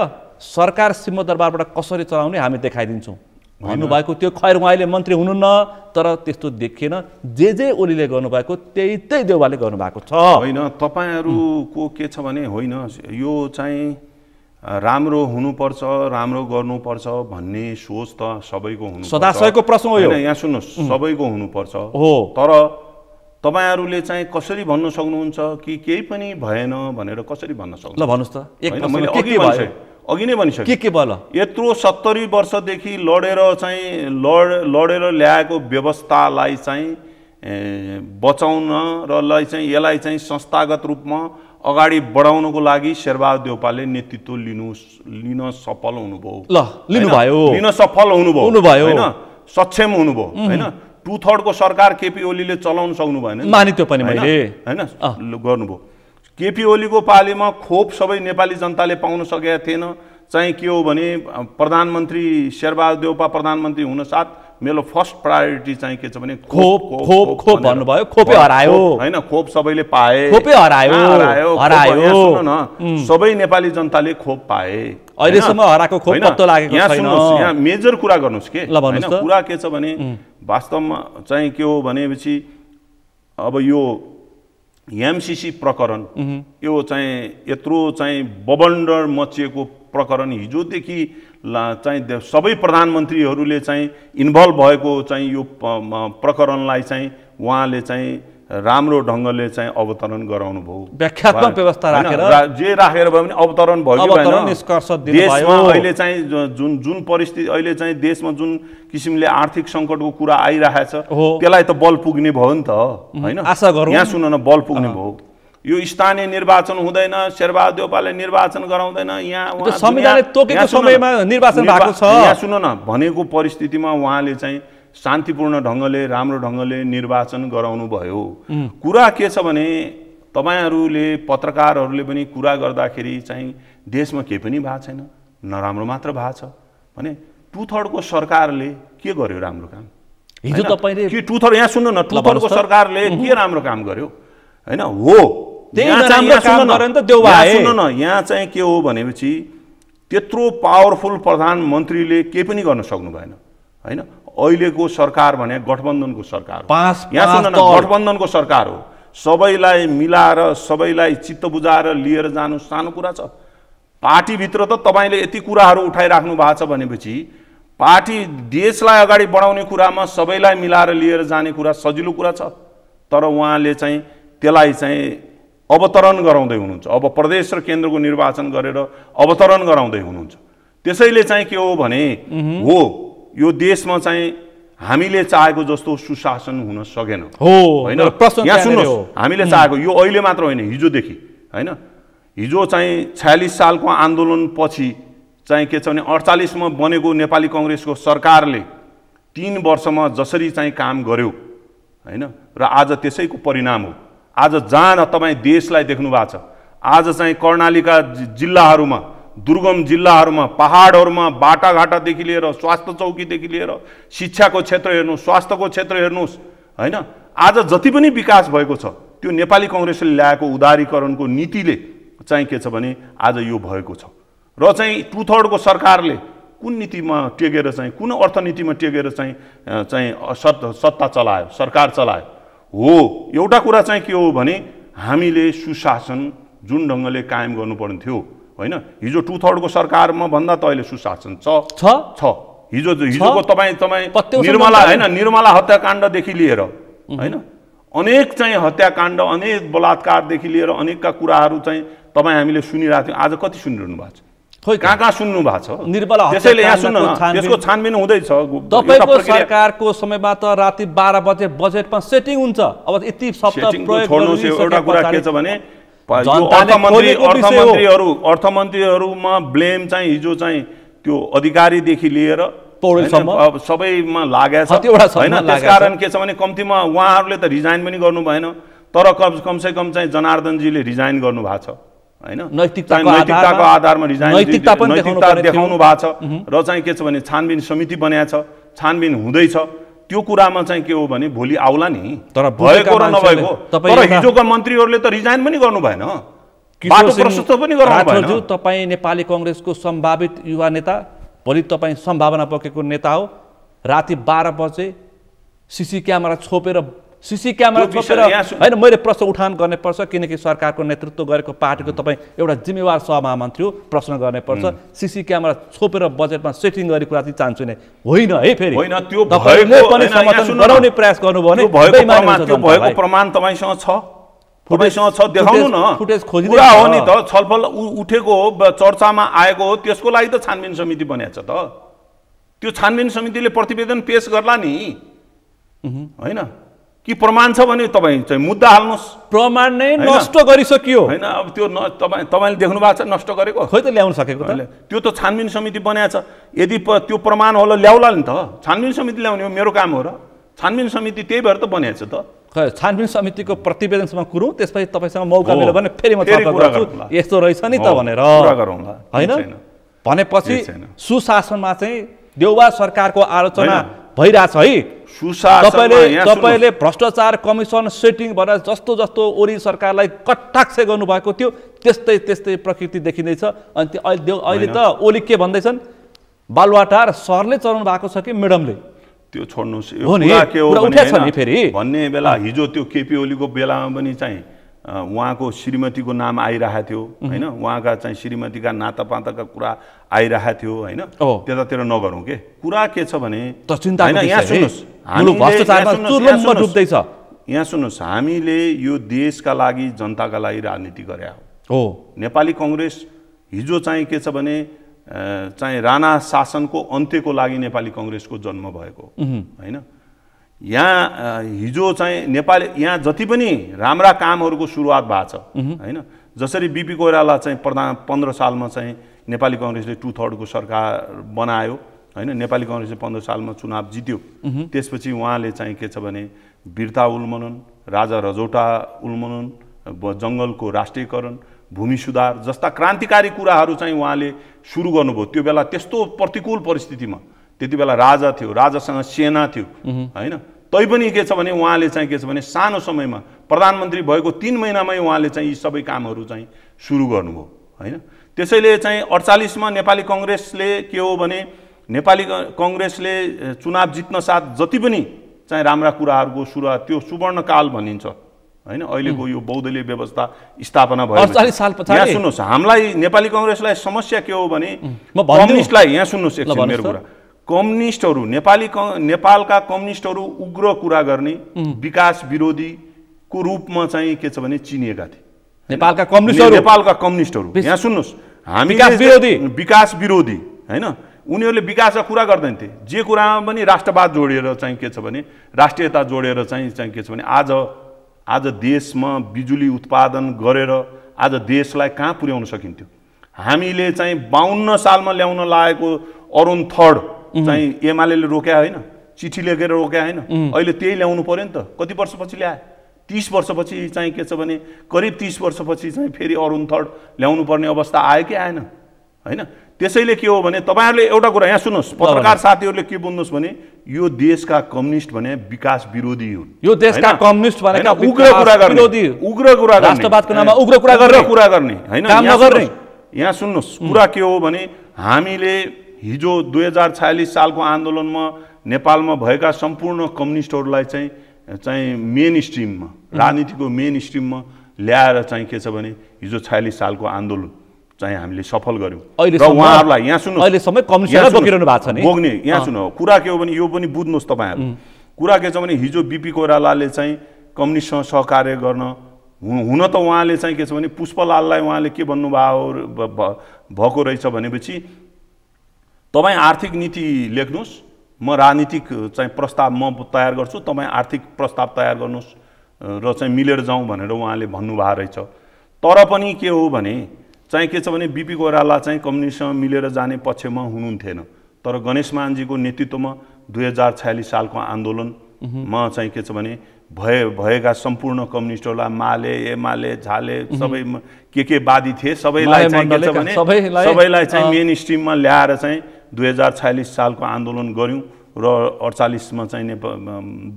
सरकार सिंहदरबारबाट कसरी चलाउने हामी देखाइदिन्छौँ भन्नुभएको त्यो खैर उहाँले मन्त्री हुनुहुन्न तर त्यस्तो देखिएन जे जे ओलीले गर्नुभएको त्यही त्यही देउवाले गर्नुभएको छ होइन तपाईँहरूको के छ भने होइन यो चाहिँ राम्रो हुनुपर्छ राम्रो गर्नुपर्छ भन्ने सोच त सबैको हुनु सदाशयको प्रश्न हो यहाँ सुन्नुहोस् सबैको हुनुपर्छ हो तर तपाईँहरूले चाहिँ कसरी भन्न सक्नुहुन्छ कि केही पनि भएन भनेर कसरी भन्न सक्नुहुन्छ भन्नुहोस् त मैले अघि अघि नै भनिसक्यो के के बल यत्रो सत्तरी वर्षदेखि लडेर चाहिँ लड लडेर ल्याएको व्यवस्थालाई चाहिँ बचाउन र चाहिँ यसलाई चाहिँ संस्थागत रूपमा अगाडि बढाउनको लागि शेरबहादुर देउपाले नेतृत्व लिनु लिन सफल हुनुभयो ल लिनुभयो लिन सफल हुनुभयो हुनुभयो होइन सक्षम हुनुभयो होइन टु थर्डको सरकार केपी ओलीले चलाउन सक्नु भएन माने पनि मैले होइन गर्नुभयो केपी ओलीको पालीमा खोप सबै नेपाली जनताले पाउन सकेका थिएन चाहिँ के हो भने प्रधानमन्त्री शेरबहादुर देउपा प्रधानमन्त्री हुनसाथ मेरो फर्स्ट प्रायोरिटी चाहिँ के छ भने खोप खोप खोप भन्नुभयो खोपै हरायो होइन खोप सबैले पाए खोपै हरायो हरायो हरायो न सबै नेपाली जनताले खोप पाए अहिलेसम्म हराएको खोप पत्तो लागेको छैन यहाँ मेजर कुरा गर्नुहोस् के होइन कुरा के छ भने वास्तवमा चाहिँ के हो भनेपछि अब यो एमसिसी प्रकरण यो चाहिँ यत्रो चाहिँ बबन्डर मचिएको प्रकरण हिजोदेखि चाहिँ सबै प्रधानमन्त्रीहरूले चाहिँ इन्भल्भ भएको चाहिँ यो प्रकरणलाई चाहिँ उहाँले चाहिँ राम्रो ढङ्गले चाहिँ अवतरण गराउनु भयो व्याख्यात्मक व्यवस्था राखेर जे राखेर भए पनि अवतरण भयो निष्कर्ष देशमा अहिले चाहिँ जुन जुन परिस्थिति अहिले चाहिँ देशमा जुन किसिमले आर्थिक सङ्कटको कुरा छ त्यसलाई त बल पुग्ने भयो नि त होइन आशा गरौँ यहाँ सुन न बल पुग्ने भयो यो स्थानीय निर्वाचन हुँदैन देउपाले निर्वाचन गराउँदैन यहाँ संविधानले तोकेको समयमा निर्वाचन भएको छ यहाँ सुन न भनेको परिस्थितिमा उहाँले चाहिँ शान्तिपूर्ण ढङ्गले राम्रो ढङ्गले निर्वाचन गराउनु भयो कुरा के छ भने तपाईँहरूले पत्रकारहरूले पनि कुरा गर्दाखेरि चाहिँ देशमा केही पनि भएको छैन नराम्रो मात्र भएको छ भने टु थर्डको सरकारले के गर्यो राम्रो काम हिजो तपाईँले के टु थर्ड यहाँ सुन्नु न टु थर्डको सरकारले के राम्रो काम गर्यो होइन हो सुन्नु न यहाँ चाहिँ के हो भनेपछि त्यत्रो पावरफुल प्रधानमन्त्रीले केही पनि गर्न सक्नु भएन होइन अहिलेको सरकार भने गठबन्धनको सरकार पाँच यहाँ गठबन्धनको सरकार हो सबैलाई मिलाएर सबैलाई चित्त बुझाएर लिएर जानु सानो कुरा छ पार्टीभित्र त तपाईँले यति कुराहरू उठाइराख्नु भएको छ भनेपछि पार्टी देशलाई अगाडि बढाउने कुरामा सबैलाई मिलाएर लिएर जाने कुरा सजिलो कुरा छ तर उहाँले चाहिँ त्यसलाई चाहिँ अवतरण गराउँदै हुनुहुन्छ अब प्रदेश र केन्द्रको निर्वाचन गरेर अवतरण गराउँदै हुनुहुन्छ त्यसैले चाहिँ के हो भने हो यो देशमा चाहिँ हामीले चाहेको जस्तो सुशासन हुन सकेन हो होइन यहाँ सुन्नुहोस् हामीले चाहेको यो अहिले मात्र होइन हिजोदेखि होइन हिजो चाहिँ छयालिस सालको आन्दोलनपछि चाहिँ के छ भने अडचालिसमा बनेको नेपाली कङ्ग्रेसको सरकारले तिन वर्षमा जसरी चाहिँ काम गर्यो होइन र आज त्यसैको परिणाम हो आज जहाँ तपाईँ देशलाई देख्नु भएको छ आज चाहिँ कर्णालीका जिल्लाहरूमा दुर्गम जिल्लाहरूमा पहाडहरूमा बाटाघाटादेखि लिएर स्वास्थ्य चौकीदेखि लिएर शिक्षाको क्षेत्र हेर्नुहोस् स्वास्थ्यको क्षेत्र हेर्नुहोस् होइन आज जति पनि विकास भएको छ त्यो नेपाली कङ्ग्रेसले ल्याएको उदारीकरणको नीतिले चाहिँ के छ भने आज यो भएको छ र चाहिँ टु थर्डको सरकारले कुन नीतिमा टेकेर चाहिँ कुन अर्थनीतिमा टेकेर चाहिँ चाहिँ सत् सत्ता चलायो सरकार चलायो हो एउटा कुरा चाहिँ के हो भने हामीले सुशासन जुन ढङ्गले कायम गर्नुपर्ने थियो होइन हिजो टु थर्डको सरकारमा भन्दा त अहिले सुशासन छ छ हिजो हिजोको तपाईँ तपाईँ निर्मला होइन निर्मला हत्याकाण्डदेखि लिएर होइन अनेक चाहिँ हत्याकाण्ड अनेक बलात्कारदेखि लिएर अनेकका कुराहरू चाहिँ तपाईँ हामीले सुनिरहेको थियौँ आज कति सुनिरहनु भएको छ खोइ कहाँ कहाँ सुन्नु भएको छ निर्मला त्यसैले यहाँ सुन्नु त्यसको छानबिन हुँदैछ तपाईँको सरकारको समयमा त राति बाह्र बजे बजेटमा सेटिङ हुन्छ अब यति शब्द छोड्नुहोस् एउटा कुरा के छ भने अर्थमन्त्री अर्थमन्त्रीहरू अर्थमन्त्रीहरूमा ब्लेम चाहिँ हिजो चाहिँ त्यो अधिकारीदेखि लिएर अब सबैमा लागेको छ होइन कारण के छ भने कम्तीमा उहाँहरूले त रिजाइन पनि गर्नु भएन तर कम कमसेकम चाहिँ जनार्दनजीले रिजाइन गर्नु भएको छ होइन नैतिकताको आधारमा रिजाइन नैतिकता देखाउनु भएको छ र चाहिँ के छ भने छानबिन समिति बनाएको छ छानबिन हुँदैछ त्यो कुरामा चाहिँ के हो भने भोलि आउला नि तर भएको र नभएको तर हिजोका मन्त्रीहरूले त रिजाइन पनि गर्नु भएन तपाईँ नेपाली कङ्ग्रेसको सम्भावित युवा नेता भोलि तपाईँ सम्भावना बोकेको नेता हो राति बाह्र बजे सिसी क्यामेरा छोपेर सिसी क्यामेरा छोपेर होइन मैले प्रश्न उठान पर्छ किनकि सरकारको नेतृत्व गरेको पार्टीको तपाईँ एउटा जिम्मेवार सहमहामन्त्री हो प्रश्न पर्छ सिसी क्यामेरा छोपेर बजेटमा सेटिङ गर्ने कुरा चाहिँ चाहन्छु नै होइन है फेरि गराउने प्रयास गर्नुभयो भने प्रमाण तपाईँसँग छ तपाईँसँग छ देखाउनु न फुटेज खोजि हो नि त छलफल उठेको हो चर्चामा आएको हो त्यसको लागि त छानबिन समिति बनाएको छ त त्यो छानबिन समितिले प्रतिवेदन पेस गर्ला नि होइन कि प्रमाण छ भने तपाईँ चाहिँ मुद्दा हाल्नुहोस् प्रमाण नै नष्ट गरिसकियो होइन अब त्यो न तपाईँ तपाईँले देख्नु भएको छ नष्ट गरेको खोइ त ल्याउन सकेको त त्यो त छानबिन समिति बनाएको छ यदि त्यो प्रमाण होला ल्याउला नि त छानबिन समिति ल्याउने हो मेरो काम हो र छानबिन समिति त्यही भएर त बनाएको छ त खै छानबिन समितिको प्रतिवेदनसम्म कुरौँ त्यसपछि तपाईँसँग मौका मिल्यो भने फेरि म यस्तो रहेछ नि त भनेर होइन भनेपछि सुशासनमा चाहिँ देउवा सरकारको आलोचना भइरहेछ है तपाईँले तपाईँले भ्रष्टाचार कमिसन सेटिङ भनेर जस्तो जस्तो ओरी सरकारलाई कटाक्ष गर्नुभएको थियो त्यस्तै त्यस्तै प्रकृति देखिँदैछ अनि अहिले अहिले त ओली के भन्दैछन् बालुवाटार सरले चलाउनु भएको छ कि म्याडमले त्यो छोड्नुहोस् भन्ने बेला हिजो त्यो केपी ओलीको बेलामा पनि चाहिँ उहाँको श्रीमतीको नाम आइरहेको थियो होइन उहाँका चाहिँ श्रीमतीका नातापाताका कुरा आइरहेको थियो होइन त्यतातिर नगरौँ के कुरा के छ भने यहाँ सुन्नुहोस् हामीले यो देशका लागि जनताका लागि राजनीति गरे हो नेपाली कङ्ग्रेस हिजो चाहिँ के छ भने चाहिँ राणा शासनको अन्त्यको लागि नेपाली कङ्ग्रेसको जन्म भएको होइन यहाँ हिजो चाहिँ नेपाली यहाँ जति पनि राम्रा कामहरूको सुरुवात भएको छ होइन जसरी बिपी कोइराला चाहिँ प्रधान पन्ध्र सालमा चाहिँ नेपाली कङ्ग्रेसले टु थर्डको सरकार बनायो होइन नेपाली कङ्ग्रेसले पन्ध्र सालमा चुनाव जित्यो त्यसपछि उहाँले चाहिँ के छ भने वीरता उल्मनन राजा रजौटा उल्मनन जङ्गलको राष्ट्रियकरण भूमि सुधार जस्ता क्रान्तिकारी कुराहरू चाहिँ उहाँले सुरु गर्नुभयो त्यो बेला त्यस्तो प्रतिकूल परिस्थितिमा त्यति बेला राजा थियो राजासँग सेना थियो होइन तैपनि के छ भने उहाँले चाहिँ के छ भने सानो समयमा प्रधानमन्त्री भएको तिन महिनामै उहाँले चाहिँ यी सबै कामहरू चाहिँ सुरु गर्नुभयो होइन त्यसैले चाहिँ अडचालिसमा नेपाली कङ्ग्रेसले के हो भने नेपाली कङ्ग्रेसले चुनाव जित्न साथ जति पनि चाहिँ राम्रा कुराहरूको सुरुवात त्यो सुवर्णकाल भनिन्छ होइन अहिलेको यो बौद्धलीय व्यवस्था स्थापना भयो साल यहाँ सुन्नुहोस् हामीलाई नेपाली कङ्ग्रेसलाई समस्या के हो भने कम्युनिस्टलाई यहाँ सुन्नुहोस् एकछिन मेरो कुरा कम्युनिस्टहरू नेपाली नेपालका कम्युनिस्टहरू उग्र कुरा गर्ने विकास विरोधीको रूपमा चाहिँ के छ भने चिनिएका थिए नेपालका कम्युनिस्टहरू नेपालका कम्युनिस्टहरू यहाँ सुन्नुहोस् हामी विरोधी विकास विरोधी होइन उनीहरूले विकासका कुरा गर्दैन थिए जे कुरामा पनि राष्ट्रवाद जोडेर चाहिँ के छ भने राष्ट्रियता जोडेर चाहिँ चाहिँ के छ भने आज आज देशमा बिजुली उत्पादन गरेर आज देशलाई कहाँ पुर्याउन सकिन्थ्यो हामीले चाहिँ बाहन्न सालमा ल्याउन लागेको अरुण थर्ड चाहिँ एमाले रोक्या होइन चिठी लेखेर रोक्या होइन अहिले त्यही ल्याउनु पऱ्यो नि त कति वर्षपछि ल्याए तिस वर्षपछि चाहिँ के छ भने करिब तिस वर्षपछि चाहिँ फेरि अरुण थर्ड ल्याउनु पर्ने अवस्था आयो कि आएन होइन त्यसैले के हो भने तपाईँहरूले एउटा कुरा यहाँ सुन्नुहोस् पत्रकार साथीहरूले के बुझ्नुहोस् भने यो देशका कम्युनिस्ट भने विकास विरोधी हुन् यो देशका कम्युनिस्ट उग्र कुरा गर्ने उग्र कुरा राष्ट्रवादको नाममा उग्र कुरा गरेर कुरा गर्ने होइन यहाँ सुन्नुहोस् कुरा के हो भने हामीले हिजो दुई हजार छयालिस सालको आन्दोलनमा नेपालमा भएका सम्पूर्ण कम्युनिस्टहरूलाई चाहिँ चाहिँ मेन स्ट्रिममा राजनीतिको मेन स्ट्रिममा ल्याएर चाहिँ के छ भने हिजो छयालिस सालको आन्दोलन चाहिँ हामीले सफल गऱ्यौँ अहिले उहाँहरूलाई यहाँ सुन्नु अहिलेसम्म बोकिरहनु भएको छ बोक्ने यहाँ सुन्नु कुरा के हो भने यो पनि बुझ्नुहोस् तपाईँहरू कुरा के छ भने हिजो बिपी कोइरालाले चाहिँ कम्युनिस्टसँग सहकार्य गर्न हुन त उहाँले चाहिँ के छ भने पुष्पलाललाई उहाँले के भन्नुभएको भएको रहेछ भनेपछि तपाईँ आर्थिक नीति लेख्नुहोस् म राजनीतिक चाहिँ प्रस्ताव म तयार गर्छु तपाईँ आर्थिक प्रस्ताव तयार गर्नुहोस् र चाहिँ मिलेर जाउँ भनेर उहाँले भन्नुभएको रहेछ तर पनि के हो भने चाहिँ के छ भने बिपी कोइराला चाहिँ कम्युनिस्टसँग मिलेर जाने पक्षमा हुनुहुन्थेन तर गणेश मानजीको नेतृत्वमा दुई हजार छयालिस सालको आन्दोलनमा चाहिँ के छ भने भए भएका सम्पूर्ण कम्युनिस्टहरूलाई माले एमाले झाले सबै के के वादी थिए सबैलाई चाहिँ के भने सबैलाई चाहिँ मेन स्ट्रिममा ल्याएर चाहिँ दुई हजार छयालिस सालको आन्दोलन गऱ्यौँ र अडचालिसमा चाहिँ नेपा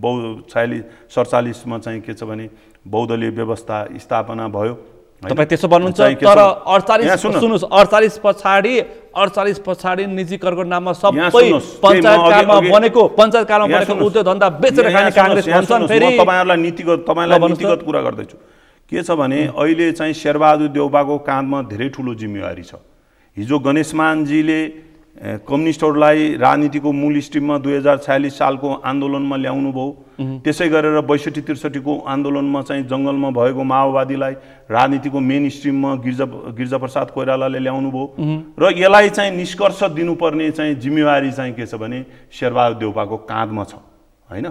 बौ छयालिस सडचालिसमा चाहिँ के छ भने बौद्धलीय व्यवस्था स्थापना भयो तपाईँ त्यसो भन्नुहुन्छ तर अडचालिस सुन्नुहोस् अडचालिस पछाडि अडचालिस पछाडि निजीकरणको नाममा सबै पञ्चायतकालमा बनेको पञ्चायतकालमा बनेको उद्योग धन्दा बेचेर खाने काङ्ग्रेस भन्छन् फेरि तपाईँहरूलाई नीतिगत तपाईँलाई नीतिगत कुरा गर्दैछु के छ भने अहिले चाहिँ शेरबहादुर देउबाको काँधमा धेरै ठुलो जिम्मेवारी छ हिजो गणेशमानजीले कम्युनिस्टहरूलाई राजनीतिको मूल स्ट्रिममा दुई हजार छयालिस सालको आन्दोलनमा ल्याउनु भयो त्यसै गरेर बैसठी त्रिसठीको आन्दोलनमा चाहिँ जङ्गलमा भएको माओवादीलाई राजनीतिको मेन स्ट्रिममा गिर्जा गिर्जाप्रसाद कोइरालाले ल्याउनु भयो र यसलाई चाहिँ निष्कर्ष दिनुपर्ने चाहिँ जिम्मेवारी चाहिँ के छ भने शेरबहादुर देउपाको काँधमा छ होइन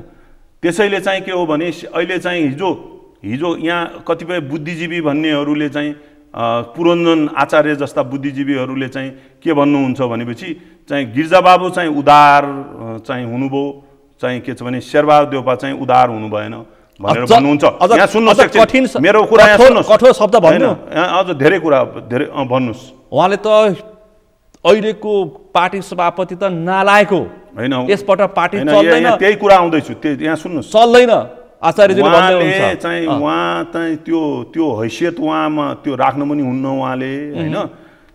त्यसैले चाहिँ के हो भने अहिले चाहिँ हिजो हिजो यहाँ कतिपय बुद्धिजीवी भन्नेहरूले चाहिँ पुरन्जन आचार्य जस्ता बुद्धिजीवीहरूले चाहिँ के भन्नुहुन्छ भनेपछि चाहिँ गिर्जाबाबु चाहिँ उदार चाहिँ हुनुभयो चाहिँ के छ भने शेरबहादुर देउपा चाहिँ उदार हुनु भएन भनेर भन्नुहुन्छ यहाँ सुन्नुहोस् कठिन मेरो कुरा यहाँ सुन्नुहोस् कठोर शब्द भन्नु यहाँ अझ धेरै कुरा धेरै भन्नुहोस् उहाँले त अहिलेको पार्टी सभापति त नालायक होइन यसपल्ट पार्टी त्यही कुरा आउँदैछु त्यही यहाँ सुन्नुहोस् चल्दैन आचार्यजीले उहाँले चाहिँ उहाँ चाहिँ त्यो त्यो हैसियत उहाँमा त्यो राख्नु पनि हुन्न उहाँले होइन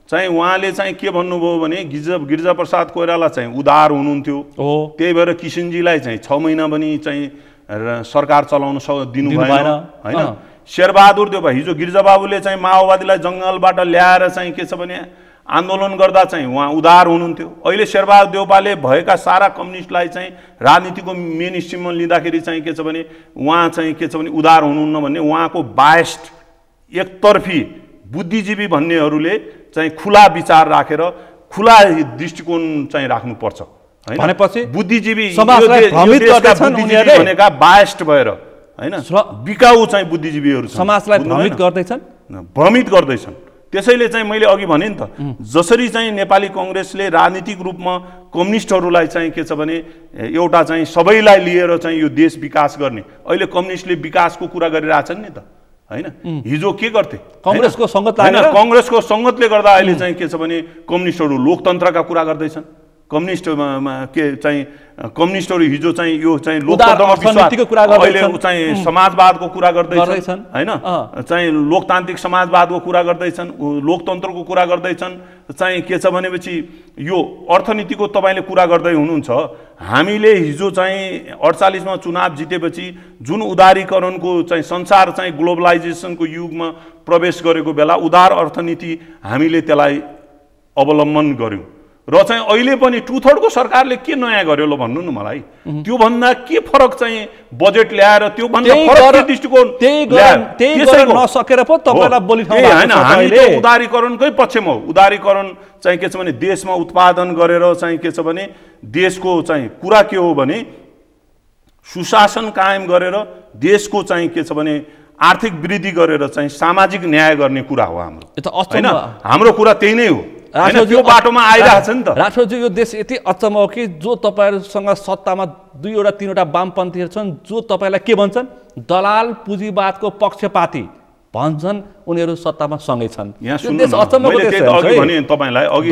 चाहिँ उहाँले चाहिँ के भन्नुभयो भने गिर्जा गिरिजा प्रसाद कोइराला चाहिँ उधार हुनुहुन्थ्यो हो त्यही भएर किसनजीलाई चाहिँ छ महिना पनि चाहिँ सरकार चलाउन स दिनु भएन होइन शेरबहादुर त्यो भयो हिजो गिर्जाबाबुले चाहिँ माओवादीलाई जङ्गलबाट ल्याएर चाहिँ के छ भने आन्दोलन गर्दा चाहिँ उहाँ उदार हुनुहुन्थ्यो अहिले शेरबहादुर देउपाले भएका सारा कम्युनिस्टलाई चाहिँ राजनीतिको मेन स्ट्रिममा लिँदाखेरि चाहिँ के छ भने उहाँ चाहिँ के छ भने उदार हुनुहुन्न भन्ने उहाँको बायस्ट एकतर्फी बुद्धिजीवी भन्नेहरूले चाहिँ खुला विचार राखेर खुला दृष्टिकोण चाहिँ राख्नुपर्छ भनेपछि बुद्धिजीवी भनेका बायस्ट भएर होइन बिकाउ चाहिँ बुद्धिजीवीहरू समाजलाई भ्रमित गर्दैछन् भ्रमित गर्दैछन् त्यसैले चाहिँ मैले अघि भने नि त जसरी चाहिँ नेपाली कङ्ग्रेसले राजनीतिक रूपमा कम्युनिस्टहरूलाई चाहिँ के छ भने एउटा चाहिँ सबैलाई लिएर चाहिँ यो देश विकास गर्ने अहिले कम्युनिस्टले विकासको कुरा गरिरहेछन् नि त होइन हिजो के गर्थे कङ्ग्रेसको सङ्गत होइन कङ्ग्रेसको सङ्गतले गर्दा अहिले चाहिँ के छ भने कम्युनिस्टहरू लोकतन्त्रका कुरा गर्दैछन् कम्युनिस्टमा के चाहिँ कम्युनिस्टहरू हिजो चाहिँ यो चाहिँ लोकतन्त्रको कुरा अहिले चाहिँ समाजवादको कुरा गर्दैछन् होइन चाहिँ लोकतान्त्रिक समाजवादको कुरा गर्दैछन् लोकतन्त्रको कुरा गर्दैछन् चाहिँ के छ भनेपछि यो अर्थनीतिको तपाईँले कुरा गर्दै हुनुहुन्छ हामीले हिजो चाहिँ अडचालिसमा चुनाव जितेपछि जुन उदारीकरणको चाहिँ संसार चाहिँ ग्लोबलाइजेसनको युगमा प्रवेश गरेको बेला उदार अर्थनीति हामीले त्यसलाई अवलम्बन गऱ्यौँ र चाहिँ अहिले पनि टु थर्डको सरकारले के नयाँ गर्यो ल भन्नु न मलाई त्योभन्दा के फरक चाहिँ बजेट ल्याएर त्यो दृष्टिकोण नसकेर पो होइन उदारीकरणकै पक्षमा हो उदारीकरण चाहिँ के छ भने देशमा उत्पादन गरेर चाहिँ के छ भने देशको चाहिँ कुरा के हो भने सुशासन कायम गरेर देशको चाहिँ के छ भने आर्थिक वृद्धि गरेर चाहिँ सामाजिक न्याय गर्ने कुरा हो हाम्रो होइन हाम्रो कुरा त्यही नै हो राठौरज्यू बाटोमा आइरहेछ नि त राठौरज्यू यो देश यति अचम्म हो कि जो तपाईँहरूसँग सत्तामा दुईवटा तिनवटा वामपन्थीहरू छन् जो तपाईँलाई के भन्छन् दलाल पुँजीवादको पक्षपाती भन्छन् उनीहरू सत्तामा सँगै छन्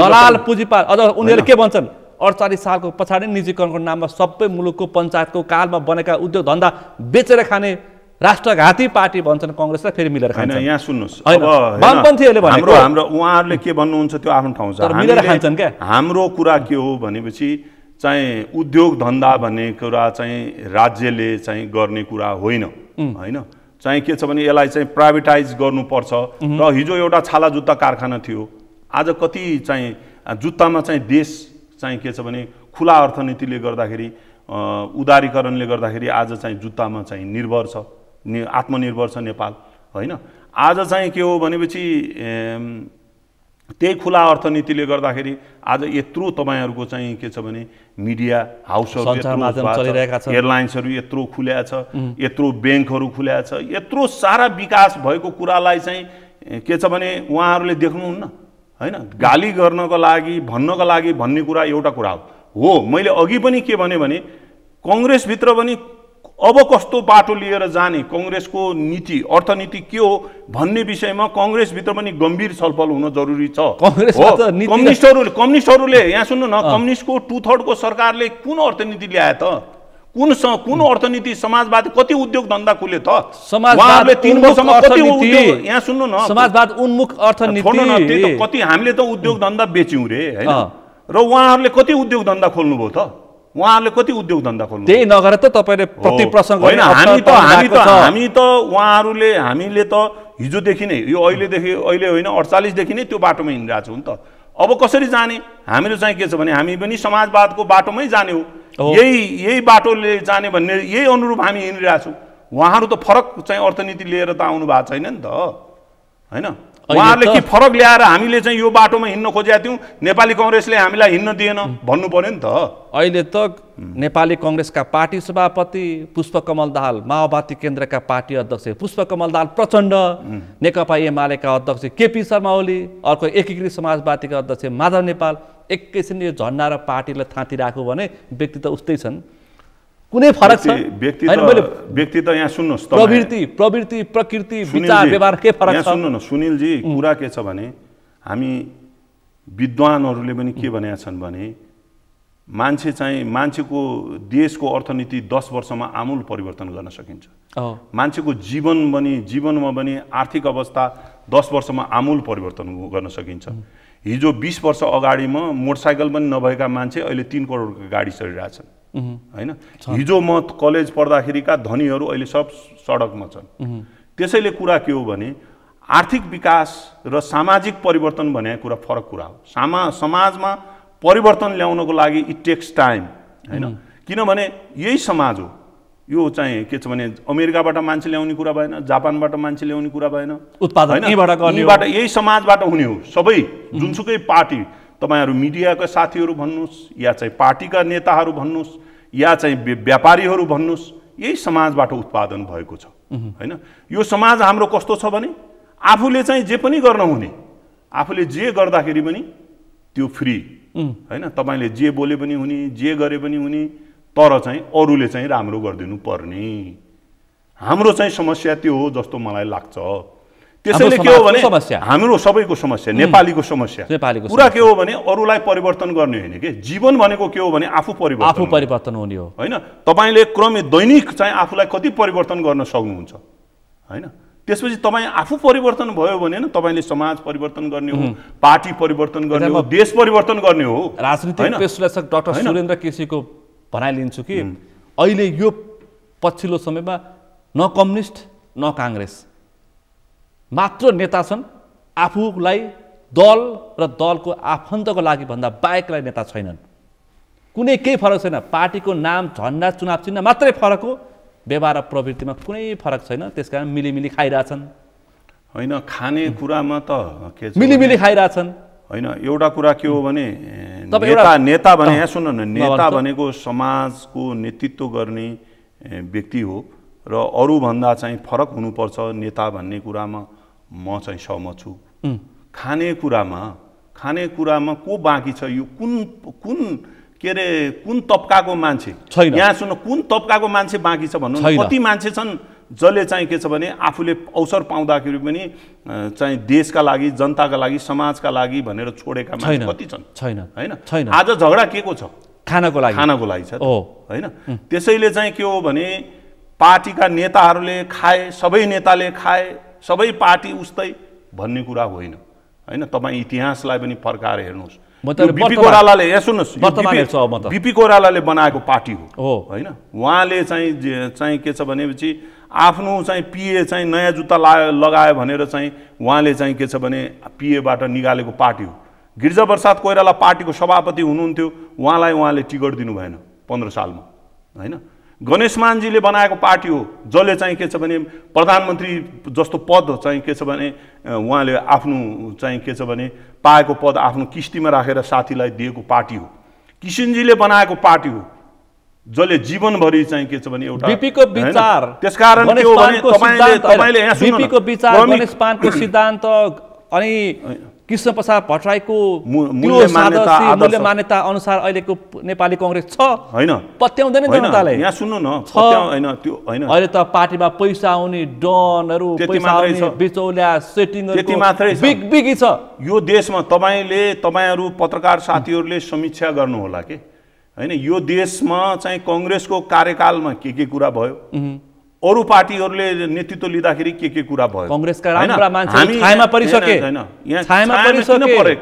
दलाल पुँजीपात अझ उनीहरू के भन्छन् अडचालिस सालको पछाडि निजीकरणको नाममा सबै मुलुकको पञ्चायतको कालमा बनेका उद्योग धन्दा बेचेर खाने राष्ट्रघाती पार्टी भन्छन् कङ्ग्रेसलाई फेरि मिलेर खान्छ यहाँ सुन्नुहोस् वामपन्थीहरूले हाम्रो हाम्रो उहाँहरूले के भन्नुहुन्छ त्यो आफ्नो ठाउँ छ मिलेर खान्छन् क्या हाम्रो कुरा के हो भनेपछि चाहिँ उद्योग धन्दा भन्ने कुरा चाहिँ राज्यले चाहिँ गर्ने कुरा होइन होइन चाहिँ के छ भने यसलाई चाहिँ प्राइभेटाइज गर्नुपर्छ र हिजो एउटा छाला जुत्ता कारखाना थियो आज कति चाहिँ जुत्तामा चाहिँ देश चाहिँ के छ भने खुला अर्थनीतिले गर्दाखेरि उदारीकरणले गर्दाखेरि आज चाहिँ जुत्तामा चाहिँ निर्भर छ आत्मनिर्भर छ नेपाल होइन आज चाहिँ के हो भनेपछि त्यही खुला अर्थनीतिले गर्दाखेरि आज यत्रो तपाईँहरूको चाहिँ के छ भने मिडिया हाउसहरू एयरलाइन्सहरू यत्रो खुल्या छ यत्रो ब्याङ्कहरू खुल्या छ यत्रो सारा विकास भएको कुरालाई चाहिँ के छ भने उहाँहरूले देख्नुहुन्न होइन गाली गर्नको लागि भन्नको लागि भन्ने कुरा एउटा कुरा हो हो मैले अघि पनि के भने कङ्ग्रेसभित्र पनि अब कस्तो बाटो लिएर जाने कङ्ग्रेसको नीति अर्थनीति के हो भन्ने विषयमा कङ्ग्रेसभित्र पनि गम्भीर छलफल हुन जरुरी छ कम्युनिस्टहरूले कम्युनिस्टहरूले यहाँ सुन्नु न कम्युनिस्टको टु थर्डको सरकारले कुन अर्थनीति ल्याए त कुन स, कुन अर्थनीति समाजवाद कति उद्योग धन्दा खुले त समाजवादले तिन वर्षमा यहाँ सुन्नु न समाजवाद उन्मुख अर्थनीति कति हामीले त उद्योग धन्दा बेच्यौँ रे होइन र उहाँहरूले कति उद्योग धन्दा खोल्नुभयो त उहाँहरूले कति उद्योग धन्दा खोल्नु त्यही नगर त तपाईँले प्रति प्रसङ्ग होइन हामी त हामी त हामी त उहाँहरूले हामीले त हिजोदेखि नै यो अहिलेदेखि अहिले होइन अडचालिसदेखि नै त्यो बाटोमा हिँडिरहेको छौँ नि त अब कसरी जाने हामीले चाहिँ के छ भने हामी पनि समाजवादको बाटोमै जाने हो यही यही बाटोले जाने भन्ने यही अनुरूप हामी हिँडिरहेछौँ उहाँहरू त फरक चाहिँ अर्थनीति लिएर त आउनु भएको छैन नि त होइन उहाँहरूले के फरक ल्याएर हामीले चाहिँ यो बाटोमा हिँड्न खोजेका थियौँ नेपाली कङ्ग्रेसले हामीलाई हिँड्न दिएन भन्नु पर्यो नि त अहिले त नेपाली कङ्ग्रेसका पार्टी सभापति पुष्पकमल दाहाल माओवादी केन्द्रका पार्टी अध्यक्ष पुष्पकमल दाहाल प्रचण्ड नेकपा एमालेका अध्यक्ष केपी शर्मा ओली अर्को एकीकृत समाजवादीका अध्यक्ष माधव नेपाल एकैछिन यो झन्डा र पार्टीलाई राख्यो भने व्यक्ति त उस्तै छन् कुनै फरक छ व्यक्ति त यहाँ सुन्नुहोस् प्रवृत्ति प्रवृत्ति प्रकृति विचार व्यवहार के फरक छ सुन्नु न सुनिलजी कुरा के छ भने हामी विद्वानहरूले पनि के भनेका छन् भने मान्छे चाहिँ मान्छेको देशको अर्थनीति दस वर्षमा आमूल परिवर्तन गर्न सकिन्छ मान्छेको जीवन पनि जीवनमा पनि आर्थिक अवस्था दस वर्षमा आमूल परिवर्तन गर्न सकिन्छ हिजो बिस वर्ष अगाडिमा मोटरसाइकल पनि नभएका मान्छे अहिले तिन करोडको गाडी चलिरहेछन् होइन हिजो म कलेज पढ्दाखेरिका धनीहरू अहिले सब सडकमा छन् त्यसैले कुरा के हो भने आर्थिक विकास र सामाजिक परिवर्तन भन्ने कुरा फरक कुरा हो सामा समाजमा परिवर्तन ल्याउनको लागि इट टेक्स टाइम होइन किनभने यही समाज हो यो चाहिँ के छ भने अमेरिकाबाट मान्छे ल्याउने कुरा भएन जापानबाट मान्छे ल्याउने कुरा भएन उत्पादन यहीबाट यही समाजबाट हुने हो सबै जुनसुकै पार्टी तपाईँहरू मिडियाका साथीहरू भन्नुहोस् या चाहिँ पार्टीका नेताहरू भन्नुहोस् या चाहिँ व्यापारीहरू भन्नुहोस् यही समाजबाट उत्पादन भएको छ होइन यो समाज हाम्रो कस्तो छ भने आफूले चाहिँ जे पनि गर्न हुने आफूले जे गर्दाखेरि पनि त्यो फ्री होइन तपाईँले जे बोले पनि हुने जे गरे पनि हुने तर चाहिँ अरूले चाहिँ राम्रो गरिदिनु पर्ने हाम्रो चाहिँ समस्या त्यो हो जस्तो मलाई लाग्छ त्यसैले के हो भने हाम्रो सबैको समस्या नेपालीको समस्या नेपालीको कुरा के हो भने अरूलाई परिवर्तन गर्ने होइन कि जीवन भनेको के हो भने आफू परिवर्तन आफू परिवर्तन हुने हो होइन तपाईँले क्रमे दैनिक चाहिँ आफूलाई कति परिवर्तन गर्न सक्नुहुन्छ होइन त्यसपछि तपाईँ आफू परिवर्तन भयो भने तपाईँले समाज परिवर्तन गर्ने हो पार्टी परिवर्तन गर्ने हो देश परिवर्तन गर्ने हो राजनीतिक विश्लेषक डाक्टर सुरेन्द्र केसीको भनाइ लिन्छु कि अहिले यो पछिल्लो समयमा न कम्युनिस्ट न काङ्ग्रेस मात्र नेता छन् आफूलाई दल र दलको आफन्तको लागि भन्दा बाहेकलाई नेता छैनन् कुनै केही फरक छैन पार्टीको नाम झन्डा चुनाव चिन्ह मात्रै फरक हो व्यवहार र प्रवृत्तिमा कुनै फरक छैन त्यस कारण मिलिमिली खाइरहेछन् होइन खाने कुरामा त के मिलिमिली खाइरहेछन् होइन एउटा कुरा के हो भने नेता नेता भने यहाँ सुन्नु न नेता भनेको समाजको नेतृत्व गर्ने व्यक्ति हो र अरूभन्दा चाहिँ फरक हुनुपर्छ नेता भन्ने कुरामा म चाहिँ सहमत छु खानेकुरामा खानेकुरामा को बाँकी छ यो कुन कुन के अरे कुन तब्काको मान्छे यहाँ सुन कुन तब्काको मान्छे बाँकी छ भन्नु कति मान्छे छन् जसले चाहिँ के छ भने आफूले अवसर पाउँदाखेरि पनि चाहिँ देशका लागि जनताका लागि समाजका लागि भनेर छोडेका मान्छे कति छन् छैन होइन छैन आज झगडा के को छ खानाको लागि खानाको लागि छ होइन त्यसैले चाहिँ के हो भने पार्टीका नेताहरूले खाए सबै नेताले खाए सबै पार्टी उस्तै भन्ने कुरा होइन होइन तपाईँ इतिहासलाई पनि फर्काएर हेर्नुहोस् बिपी कोरालाले यहाँ सुन्नुहोस् बिपी कोरालाले बनाएको पार्टी हो होइन उहाँले चाहिँ चाहिँ के छ भनेपछि आफ्नो चाहिँ पिए चाहिँ नयाँ जुत्ता ला लगायो भनेर चाहिँ उहाँले चाहिँ के छ भने पिएबाट निकालेको पार्टी हो गिर्जा प्रसाद कोइराला पार्टीको सभापति हुनुहुन्थ्यो उहाँलाई उहाँले टिकट दिनु भएन पन्ध्र सालमा होइन गणेशमानजीले बनाएको पार्टी हो जसले चाहिँ के छ भने प्रधानमन्त्री जस्तो पद चाहिँ के छ भने उहाँले आफ्नो चाहिँ के छ भने पाएको पद आफ्नो किस्तीमा राखेर साथीलाई दिएको पार्टी हो किसिनजीले बनाएको पार्टी हो जसले जीवनभरि चाहिँ के छ भने एउटा विचार त्यसकारण सिद्धान्त अनि कृष्ण प्रसाद भट्टराईको मूल्य मान्यता अनुसार अहिलेको नेपाली कङ्ग्रेस छ होइन पत्याउँदैन जनताले यहाँ सुन्नु न छ होइन त्यो होइन अहिले त पार्टीमा पैसा आउने डनहरू पैसा आउने बिचौल्या बिग बिगी छ यो देशमा तपाईँले तपाईँहरू पत्रकार साथीहरूले समीक्षा गर्नुहोला के होइन यो देशमा चाहिँ कङ्ग्रेसको कार्यकालमा के के कुरा भयो अरू पार्टीहरूले नेतृत्व लिँदाखेरि के के कुरा भयो कङ्ग्रेसका राम्रा मान्छे छायामा परिसके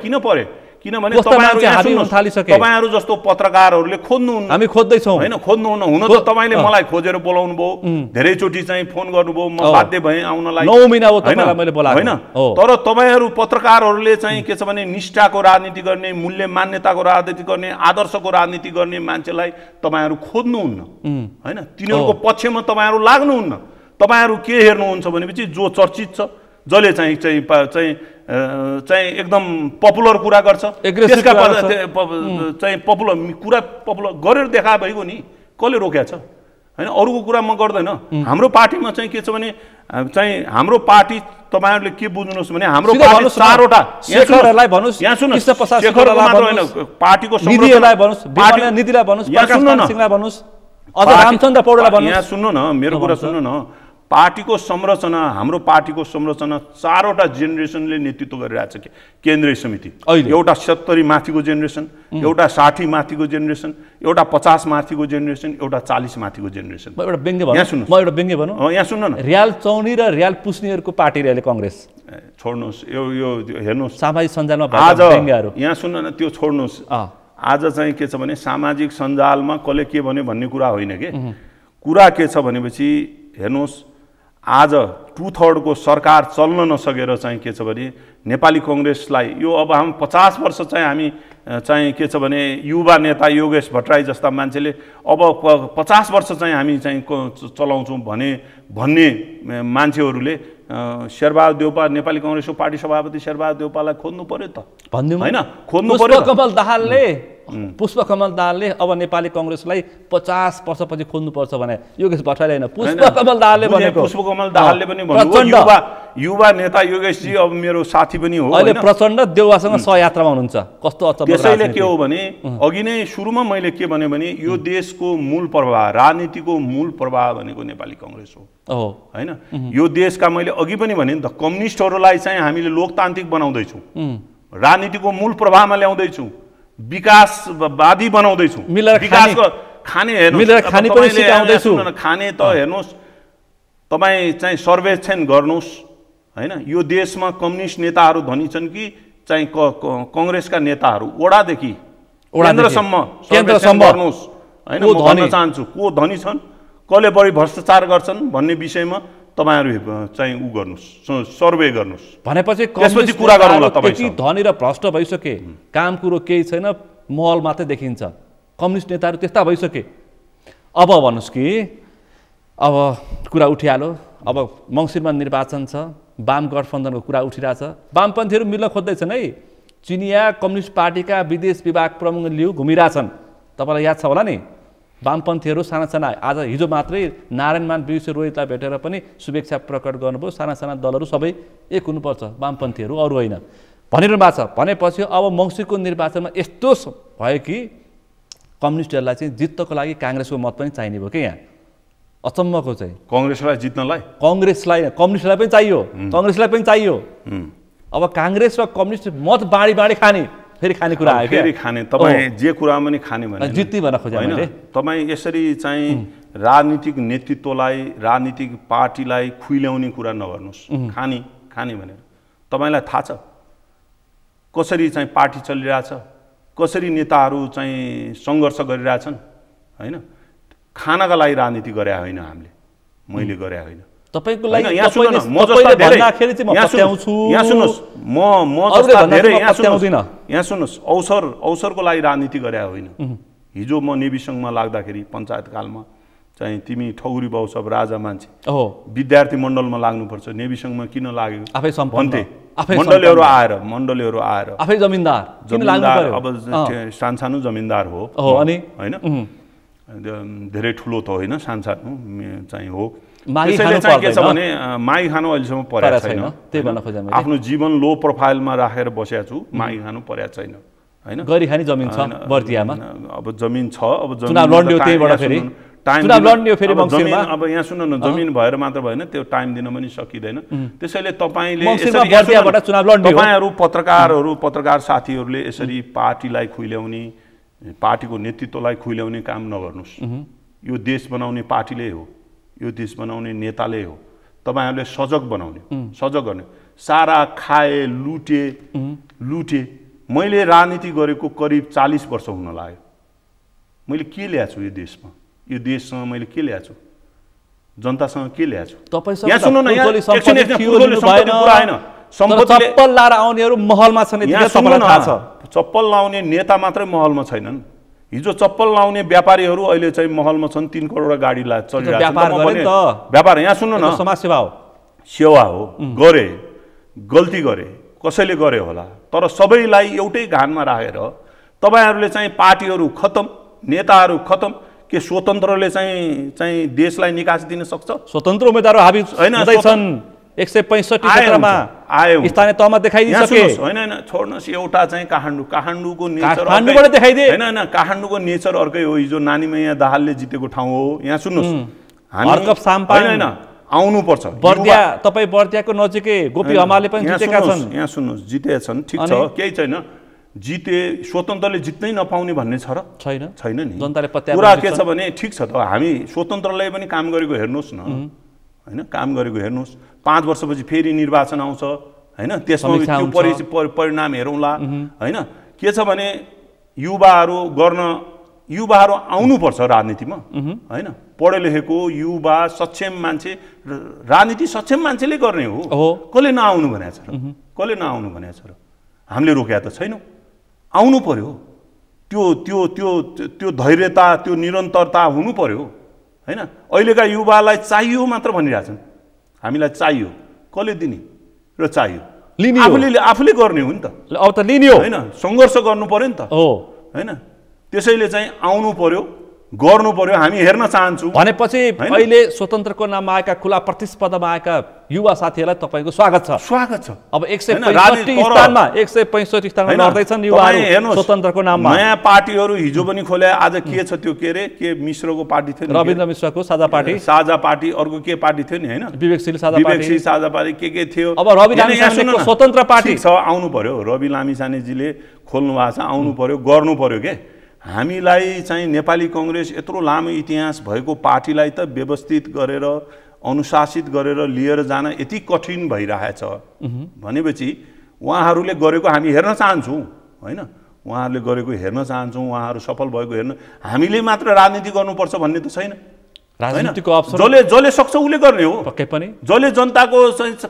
किन परे किनभने तपाईँहरू जस्तो पत्रकारहरूले खोज्नुहुन्न हामी खोज्दैछौँ होइन खोज्नुहुन्न हुन त तपाईँले मलाई खोजेर बोलाउनु भयो धेरैचोटि चाहिँ फोन गर्नुभयो म बाध्य भएँ आउनलाई नौ महिना होइन तर तपाईँहरू पत्रकारहरूले चाहिँ के छ भने निष्ठाको राजनीति गर्ने मूल्य मान्यताको राजनीति गर्ने आदर्शको राजनीति गर्ने मान्छेलाई तपाईँहरू खोज्नुहुन्न होइन तिनीहरूको पक्षमा तपाईँहरू लाग्नुहुन्न तपाईँहरू के हेर्नुहुन्छ भनेपछि जो चर्चित छ जसले चाहिँ चाहिँ चाहिँ चाहिँ एकदम पपुलर कुरा गर्छ त्यसका चाहिँ पपुलर कुरा पपुलर गरेर देखा भइगयो नि कसले रोक्या छ होइन अरूको कुरा म गर्दैन हाम्रो पार्टीमा चाहिँ के छ भने चाहिँ हाम्रो पार्टी तपाईँहरूले के बुझ्नुहोस् भने हाम्रो चारवटा यहाँ सुन्नु न मेरो कुरा सुन्नु न पार्टीको संरचना हाम्रो पार्टीको संरचना चारवटा जेनेरेसनले नेतृत्व गरिरहेको छ केन्द्रीय समिति एउटा सत्तरी माथिको जेनेरेसन एउटा साठी माथिको जेनेरेसन एउटा पचास माथिको जेनेरेसन एउटा चालिस माथिको जेनेरेसन यहाँ सुन्नु म एउटा व्यङ्ग्य भनौँ यहाँ सुन्नु न रियाल चौनी र रियाल पुस्नेहरूको पार्टी रहेछ कङ्ग्रेस छोड्नुहोस् यो यो हेर्नुहोस् सामाजिक सञ्जालमा आज यहाँ सुन्न न त्यो छोड्नुहोस् आज चाहिँ के छ भने सामाजिक सञ्जालमा कसले के भन्यो भन्ने कुरा होइन कि कुरा के छ भनेपछि हेर्नुहोस् 阿着。टु थर्डको सरकार चल्न नसकेर चाहिँ के छ भने नेपाली कङ्ग्रेसलाई यो अब हामी पचास वर्ष चाहिँ हामी चाहिँ के छ भने युवा नेता योगेश भट्टराई जस्ता मान्छेले अब पचास वर्ष चाहिँ हामी चाहिँ चलाउँछौँ भने भन्ने मान्छेहरूले शेरबहादुर देउपा नेपाली कङ्ग्रेसको पार्टी सभापति शेरबहादुर देउपालाई खोज्नु पऱ्यो त भन्नु होइन खोज्नु पऱ्यो कमल दाहालले पुष्पकमल दाहालले अब नेपाली कङ्ग्रेसलाई पचास वर्षपछि खोज्नुपर्छ भने योगेश भट्टराईले होइन पुष्पकमल दाहालले भनेको दाहालले पनि प्रचण्ड युवा नेता योगेशजी अब मेरो साथी पनि हो अहिले प्रचण्ड देउवासँग सहयात्रामा हुनुहुन्छ कस्तो अचम्म त्यसैले के हो भने अघि नै सुरुमा मैले के भने भने यो देशको मूल प्रभाव राजनीतिको मूल प्रवाह भनेको नेपाली कङ्ग्रेस हो होइन यो देशका मैले अघि पनि भने नि त कम्युनिस्टहरूलाई चाहिँ हामीले लोकतान्त्रिक बनाउँदैछौँ राजनीतिको मूल प्रभावमा ल्याउँदैछौँ विकासवादी बनाउँदैछौँ विकासको खाने हेर्नु खाने त हेर्नुहोस् तपाईँ चाहिँ सर्वेक्षण गर्नुहोस् होइन यो देशमा कम्युनिस्ट नेताहरू धनी छन् कि चाहिँ कङ्ग्रेसका नेताहरू ओडादेखि केन्द्रसम्म केन्द्रसम्म गर्नुहोस् होइन म भन्न चाहन्छु को धनी छन् कसले बढी भ्रष्टाचार गर्छन् भन्ने विषयमा तपाईँहरू चाहिँ ऊ गर्नुहोस् सर्वे गर्नुहोस् भनेपछि त्यसपछि कुरा गरौँ तपाईँ धनी र भ्रष्ट भइसके काम कुरो केही छैन महल मात्रै देखिन्छ कम्युनिस्ट नेताहरू त्यस्ता भइसके अब भन्नुहोस् कि अब कुरा उठिहाल्यो अब मङ्सिरमा निर्वाचन छ वाम गठबन्धनको कुरा उठिरहेछ वामपन्थीहरू मिल्न खोज्दैछन् है चिनिया कम्युनिस्ट पार्टीका विदेश विभाग प्रमुख लिउ घुमिरहेछन् तपाईँलाई याद छ होला नि वामपन्थीहरू साना साना आज हिजो मात्रै नारायणमान विश्व रोहितलाई भेटेर पनि शुभेच्छा प्रकट गर्नुभयो साना साना दलहरू सबै एक हुनुपर्छ वामपन्थीहरू अरू होइन भनिरहनु भएको छ भनेपछि अब मङ्सिरको निर्वाचनमा यस्तो भयो कि कम्युनिस्टहरूलाई चाहिँ जित्तको लागि काङ्ग्रेसको मत पनि चाहिने भयो कि यहाँ अचम्मको चाहिँ कङ्ग्रेसलाई जित्नलाई कङ्ग्रेसलाई कम्युनिस्टलाई पनि चाहियो कङ्ग्रेसलाई पनि चाहियो अब काङ्ग्रेस र कम्युनिस्ट मत बाँडी बाँडी खाने फेरि खाने कुरा आयो फेरि खाने तपाईँ जे कुरा पनि खाने भने जित्ने भनेर खोजे होइन तपाईँ यसरी चाहिँ राजनीतिक नेतृत्वलाई राजनीतिक पार्टीलाई खुइल्याउने कुरा नगर्नुहोस् खाने खाने भनेर तपाईँलाई थाहा छ कसरी चाहिँ पार्टी चलिरहेछ कसरी नेताहरू चाहिँ सङ्घर्ष गरिरहेछन् होइन खानका लागि राजनीति गरे होइन हामीले मैले गरे होइन तपाईँको लागि यहाँ म जस्तो यहाँ सुन्नुहोस् म म जस्ता धेरै यहाँ यहाँ सुन्नुहोस् अवसर अवसरको लागि राजनीति गरे होइन हिजो म नेविसङ्घमा लाग्दाखेरि कालमा चाहिँ तिमी ठौरी बाउ सब राजा मान्छे हो विद्यार्थी मण्डलमा लाग्नुपर्छ सङ्घमा किन लाग्यो आफै भन्थे मण्डलीहरू आएर मण्डलीहरू आएर आफै जमिनदार जमिनदार अब सानसानो जमिनदार हो अनि होइन धेरै ठुलो त होइन सानसानो चाहिँ हो त्यसैले चाहिँ के छ भने माई खानु अहिलेसम्म परेको छैन आफ्नो जीवन लो प्रोफाइलमा राखेर बसेको छु माई खानु परेको छैन होइन गरिखाने जमिन छ अब जमिन छ अब त्यहीबाट फेरि अब यहाँ सुन न जमिन भएर मात्र भएन त्यो टाइम दिन पनि सकिँदैन त्यसैले तपाईँले तपाईँहरू पत्रकारहरू पत्रकार साथीहरूले यसरी पार्टीलाई खुल्याउने पार्टीको नेतृत्वलाई खुल्याउने काम नगर्नुहोस् यो देश बनाउने पार्टीले हो यो देश बनाउने नेताले हो तपाईँहरूले सजग बनाउने सजग गर्ने सारा खाए लुटे लुटे मैले राजनीति गरेको करिब चालिस वर्ष हुन लाग्यो मैले के ल्याएको छु यो देशमा यो देशसँग मैले के ल्याएको छु जनतासँग के ल्याएको छु चप्पल लाएर आउनेहरू महलमा छन् चप्पल लाउने नेता मात्रै महलमा छैनन् हिजो चप्पल लाउने व्यापारीहरू अहिले चाहिँ महलमा छन् तिन करोड गाडी ला चलिरहेको व्यापार यहाँ सुन्नु न समाजसेवा हो सेवा हो गरे गल्ती गरे कसैले गरे होला तर सबैलाई एउटै घानमा राखेर तपाईँहरूले चाहिँ पार्टीहरू खतम नेताहरू खतम के स्वतन्त्रले चाहिँ चाहिँ देशलाई निकास दिन सक्छ स्वतन्त्र उम्मेद्वार हाबी होइन एक सय पैँसठीमा आयो स्थानीय तहमा देखाइदिनु होइन होइन छोड्नुहोस् एउटा चाहिँ काठमाडौँ काठमाडौँको नेचर देखाइदिए होइन होइन काठमाडौँको नेचर अर्कै हो हिजो यहाँ दाहालले जितेको ठाउँ हो यहाँ सुन्नुहोस् होइन आउनुपर्छ बर्दिया तपाईँ बर्दियाको नजिकै गोपी हमाले पनि जितेका छन् यहाँ सुन्नुहोस् छन् ठिक छ केही छैन जिते स्वतन्त्रले जित्नै नपाउने भन्ने छ र छैन छैन नि जनताले कुरा के छ भने ठिक छ त हामी स्वतन्त्रलाई पनि काम गरेको हेर्नुहोस् न होइन काम गरेको हेर्नुहोस् पाँच वर्षपछि फेरि निर्वाचन आउँछ होइन त्यसमा त्यो परि परिणाम हेरौँला होइन के छ भने युवाहरू गर्न युवाहरू आउनुपर्छ राजनीतिमा होइन पढे लेखेको युवा सक्षम मान्छे राजनीति सक्षम मान्छेले गर्ने हो कसले नआउनु भनेको छ र कसले नआउनु भनेको छ र हामीले रोक्या त छैनौँ आउनु पर्यो त्यो त्यो त्यो त्यो धैर्यता त्यो निरन्तरता हुनु पर्यो होइन अहिलेका युवालाई चाहियो मात्र भनिरहेछन् हामीलाई चाहियो कसले दिने र चाहियो लिने आफूले आफूले गर्ने हो नि त अब त लिने होइन सङ्घर्ष गर्नु पऱ्यो नि त हो होइन त्यसैले चाहिँ आउनु पऱ्यो गर्नु पर्यो हामी हेर्न चाहन्छौँ भनेपछि अहिले स्वतन्त्रको नाममा आएका खुला प्रतिस्पर्धामा आएका युवा साथीहरूलाई तपाईँको स्वागत छ स्वागत छ अब एक सय स्थानमा एक सय पैँसठी स्थानमा स्वतन्त्रको नाममा नयाँ पार्टीहरू हिजो पनि खोले आज के छ त्यो के अरे के मिश्रको पार्टी थियो रविन्द्र मिश्रको साझा पार्टी साझा पार्टी अर्को के पार्टी थियो नि होइन विवेकशील साझा विवेकशील साझा पार्टी के के थियो अब रवि लामिसानेको स्वतन्त्र पार्टी छ आउनु पर्यो रवि लामिसानेजीले खोल्नु भएको छ आउनु पर्यो गर्नु पर्यो के हामीलाई चाहिँ नेपाली कङ्ग्रेस यत्रो लामो इतिहास भएको पार्टीलाई त व्यवस्थित गरेर अनुशासित गरेर लिएर जान यति कठिन भइरहेछ भनेपछि उहाँहरूले गरेको हामी हेर्न चाहन्छौँ होइन उहाँहरूले गरेको हेर्न चाहन्छौँ उहाँहरू सफल भएको हेर्न हामीले मात्र राजनीति गर्नुपर्छ भन्ने त छैन राजनीतिको अवसर जसले जसले सक्छ उसले गर्ने हो पक्कै पनि जसले जनताको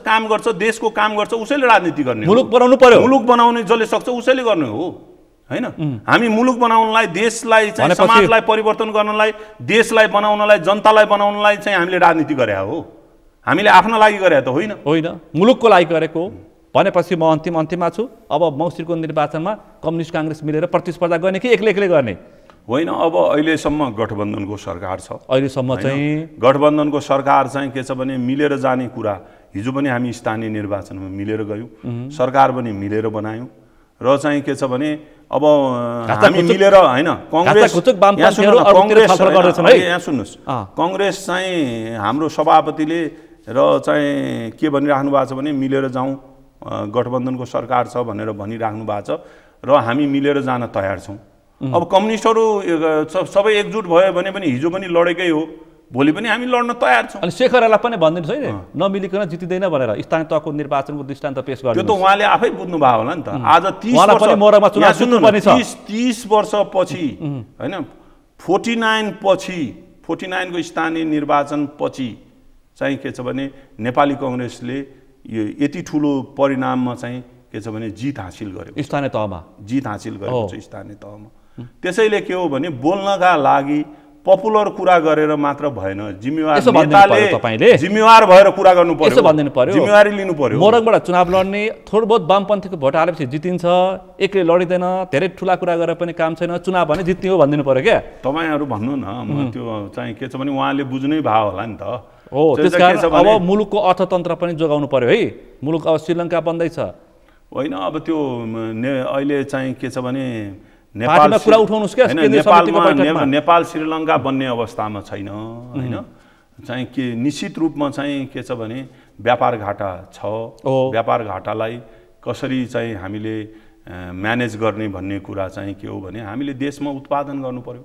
काम गर्छ देशको काम गर्छ उसैले राजनीति गर्ने मुलुक बनाउनु पर्यो मुलुक बनाउने जसले सक्छ उसैले गर्ने हो होइन हामी मुलुक बनाउनलाई देशलाई चाहिँ समाजलाई परिवर्तन गर्नलाई देशलाई बनाउनलाई जनतालाई बनाउनलाई चाहिँ हामीले राजनीति गरे हो हामीले आफ्नो लागि गरे त होइन होइन मुलुकको लागि गरेको भनेपछि म अन्तिम अन्तिममा छु अब मौसिरको निर्वाचनमा कम्युनिस्ट काङ्ग्रेस मिलेर प्रतिस्पर्धा गर्ने कि एक्लै एक्लै गर्ने होइन अब अहिलेसम्म गठबन्धनको सरकार छ अहिलेसम्म चाहिँ गठबन्धनको सरकार चाहिँ के छ भने मिलेर जाने कुरा हिजो पनि हामी स्थानीय निर्वाचनमा मिलेर गयौँ सरकार पनि मिलेर बनायौँ र चाहिँ के छ भने अब हामी मिलेर होइन कङ्ग्रेस यहाँ सुन्नुहोस् कङ्ग्रेस चाहिँ हाम्रो सभापतिले र चाहिँ के भनिराख्नु भएको छ भने मिलेर जाउँ गठबन्धनको सरकार छ भनेर भनिराख्नु भएको छ र हामी मिलेर जान तयार छौँ अब कम्युनिस्टहरू सबै एकजुट भयो भने पनि हिजो पनि लडेकै हो भोलि पनि हामी लड्न तयार छौँ अनि शेखरहरूलाई पनि भनिदिनुहोस् है नमिलिकन जितिँदैन भनेर स्थानीय तहको निर्वाचनको दृष्टान्त पेस गर्नु त्यो त उहाँले आफै बुझ्नुभयो होला नि त आज तिस तिस वर्षपछि होइन फोर्टी नाइन पछि फोर्टी नाइनको स्थानीय निर्वाचनपछि चाहिँ के छ भने नेपाली कङ्ग्रेसले यो यति ठुलो परिणाममा चाहिँ के छ भने जित हासिल गरेको स्थानीय तहमा जित हासिल गरेको छ स्थानीय तहमा त्यसैले के हो भने बोल्नका लागि पपुलर कुरा गरेर मात्र भएन जिम्मेवार जिम्मेवार भएर कुरा गर्नु पर्यो भनिदिनु पर्यो जिम्मेवारी लिनु पर्यो मोरङबाट चुनाव लड्ने थोर बहुत वामपन्थीको भोट हालेपछि जितिन्छ एक्लै लडिँदैन धेरै ठुला कुरा गरेर पनि काम छैन चुनाव भने जित्ने हो भनिदिनु पर्यो क्या तपाईँहरू भन्नु न म त्यो चाहिँ के छ भने उहाँले बुझ्नै भयो होला नि त हो त्यस कारण अब मुलुकको अर्थतन्त्र पनि जोगाउनु पर्यो है मुलुक अब श्रीलङ्का बन्दैछ होइन अब त्यो अहिले चाहिँ के छ भने नेपालमा कुरा उठाउनुहोस् क्या नेपालमा नेपाल श्रीलङ्का बन्ने अवस्थामा छैन होइन चाहिँ के निश्चित रूपमा चाहिँ के छ भने व्यापार घाटा छ व्यापार घाटालाई कसरी चाहिँ हामीले म्यानेज गर्ने भन्ने कुरा चाहिँ के हो भने हामीले देशमा उत्पादन गर्नु पर्यो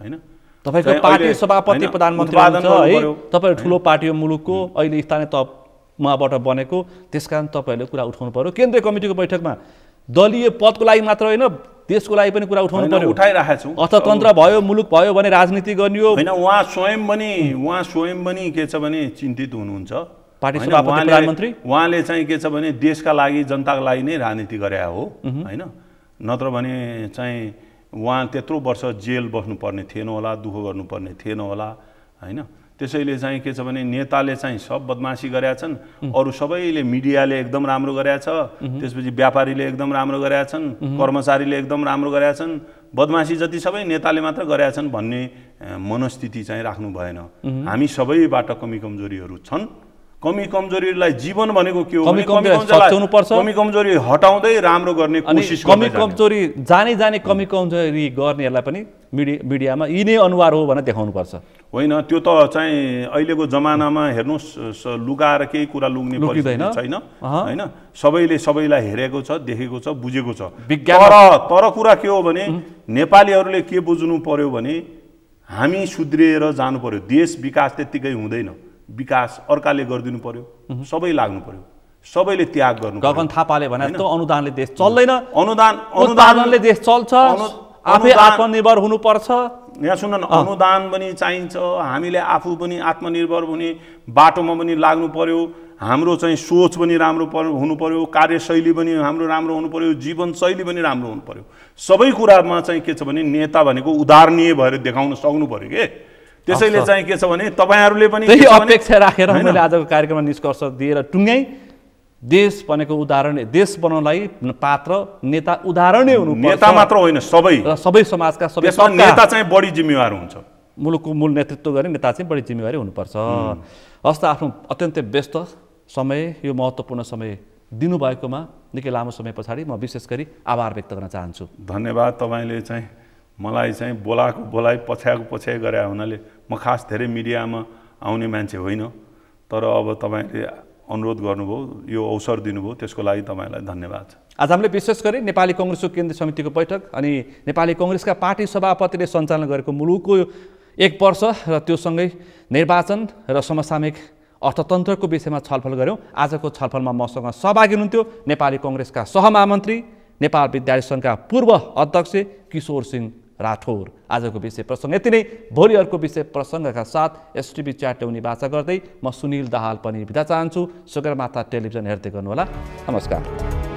होइन तपाईँको पार्टी सभापति प्रधानमन्त्री तपाईँ ठुलो पार्टी हो मुलुकको अहिले स्थानीय तहमाबाट बनेको त्यस कारण तपाईँहरूले कुरा उठाउनु पर्यो केन्द्रीय कमिटीको बैठकमा दलीय पदको लागि मात्र होइन त्यसको लागि पनि कुरा उठाउनु पर्यो उठाइरहेको छु अर्थतन्त्र भयो मुलुक भयो भने राजनीति गर्ने हो होइन उहाँ स्वयं पनि उहाँ स्वयं पनि के छ भने चिन्तित हुनुहुन्छ पार्टी प्रधानमन्त्री उहाँले चाहिँ के छ भने देशका लागि जनताको लागि नै राजनीति गरे हो होइन नत्र भने चाहिँ उहाँ त्यत्रो वर्ष जेल बस्नुपर्ने थिएन होला दुःख गर्नुपर्ने थिएन होला होइन त्यसैले चाहिँ के छ भने नेताले चाहिँ सब बदमासी गरेका छन् अरू सबैले मिडियाले एकदम राम्रो गरेका छ त्यसपछि व्यापारीले एकदम राम्रो गरेका छन् कर्मचारीले एकदम राम्रो गरेका छन् बदमासी जति सबै नेताले मात्र गरेका छन् भन्ने मनस्थिति चाहिँ राख्नु भएन हामी सबैबाट कमी कमजोरीहरू छन् कमी कमजोरीलाई जीवन भनेको के हो कमी कमजोरी हटाउँदै राम्रो गर्ने कोसिस कमी कमजोरी जाने जाने कमी कमजोरी गर्नेहरूलाई पनि मिडिया मिडियामा यी नै अनुहार हो भनेर देखाउनुपर्छ होइन त्यो त चाहिँ अहिलेको जमानामा हेर्नुहोस् लुगाएर केही कुरा लुग्ने छैन होइन सबैले सबैलाई हेरेको छ देखेको छ बुझेको छ तर तर कुरा के हो भने नेपालीहरूले के बुझ्नु पर्यो भने हामी सुध्रिएर जानु पर्यो देश विकास त्यत्तिकै हुँदैन विकास अर्काले गरिदिनु पर्यो सबै लाग्नु पर्यो सबैले त्याग गर्नु गगन थापाले भने त अनुदानले देश चल्दैन अनुदान अनुदानले देश चल्छ आफै आत्मनिर्भर हुनुपर्छ यहाँ सुन न अनुदान पनि चाहिन्छ हामीले आफू पनि आत्मनिर्भर हुने बाटोमा पनि लाग्नु पर्यो हाम्रो चाहिँ सोच पनि राम्रो हुनु पर्यो कार्यशैली पनि हाम्रो राम्रो हुनु पर्यो जीवनशैली पनि राम्रो हुनु पर्यो सबै कुरामा चाहिँ के छ भने नेता भनेको उदाहरणीय भएर देखाउन सक्नु पर्यो के त्यसैले चाहिँ के छ भने तपाईँहरूले पनि अपेक्षा राखेर आजको कार्यक्रममा निष्कर्ष दिएर टुङ्गाई देश भनेको उदाहरण देश बनाउनलाई पात्र नेता उदाहरणै हुनु नेता मात्र होइन सबै सबै समाजका सबै नेता चाहिँ बढी जिम्मेवार हुन्छ मुलुकको मूल नेतृत्व गर्ने नेता चाहिँ बढी जिम्मेवारी हुनुपर्छ हस्त आफ्नो अत्यन्तै व्यस्त समय यो महत्त्वपूर्ण समय दिनुभएकोमा निकै लामो समय पछाडि म विशेष गरी आभार व्यक्त गर्न चाहन्छु धन्यवाद तपाईँले चाहिँ मलाई चाहिँ बोलाएको बोलाइ पछ्याएको पछ्याइ गरे हुनाले म खास धेरै मिडियामा आउने मान्छे होइन तर अब तपाईँले अनुरोध गर्नुभयो यो अवसर दिनुभयो त्यसको लागि तपाईँलाई धन्यवाद आज हामीले विशेष गरी नेपाली कङ्ग्रेसको केन्द्रीय समितिको बैठक अनि नेपाली कङ्ग्रेसका पार्टी सभापतिले सञ्चालन गरेको मुलुकको एक वर्ष र त्योसँगै निर्वाचन र समसामयिक अर्थतन्त्रको विषयमा छलफल गऱ्यौँ आजको छलफलमा मसँग सहभागी हुनुहुन्थ्यो नेपाली कङ्ग्रेसका सहमहामन्त्री नेपाल विद्यार्थी सङ्घका पूर्व अध्यक्ष किशोर सिंह राठौर आजको विषय प्रसङ्ग यति नै भोलि अर्को विषय प्रसङ्गका साथ एसटिभी च्याट्याउने बाचा गर्दै म सुनिल दाहाल पनि बिदा चाहन्छु सुगरमाथा टेलिभिजन हेर्दै गर्नुहोला नमस्कार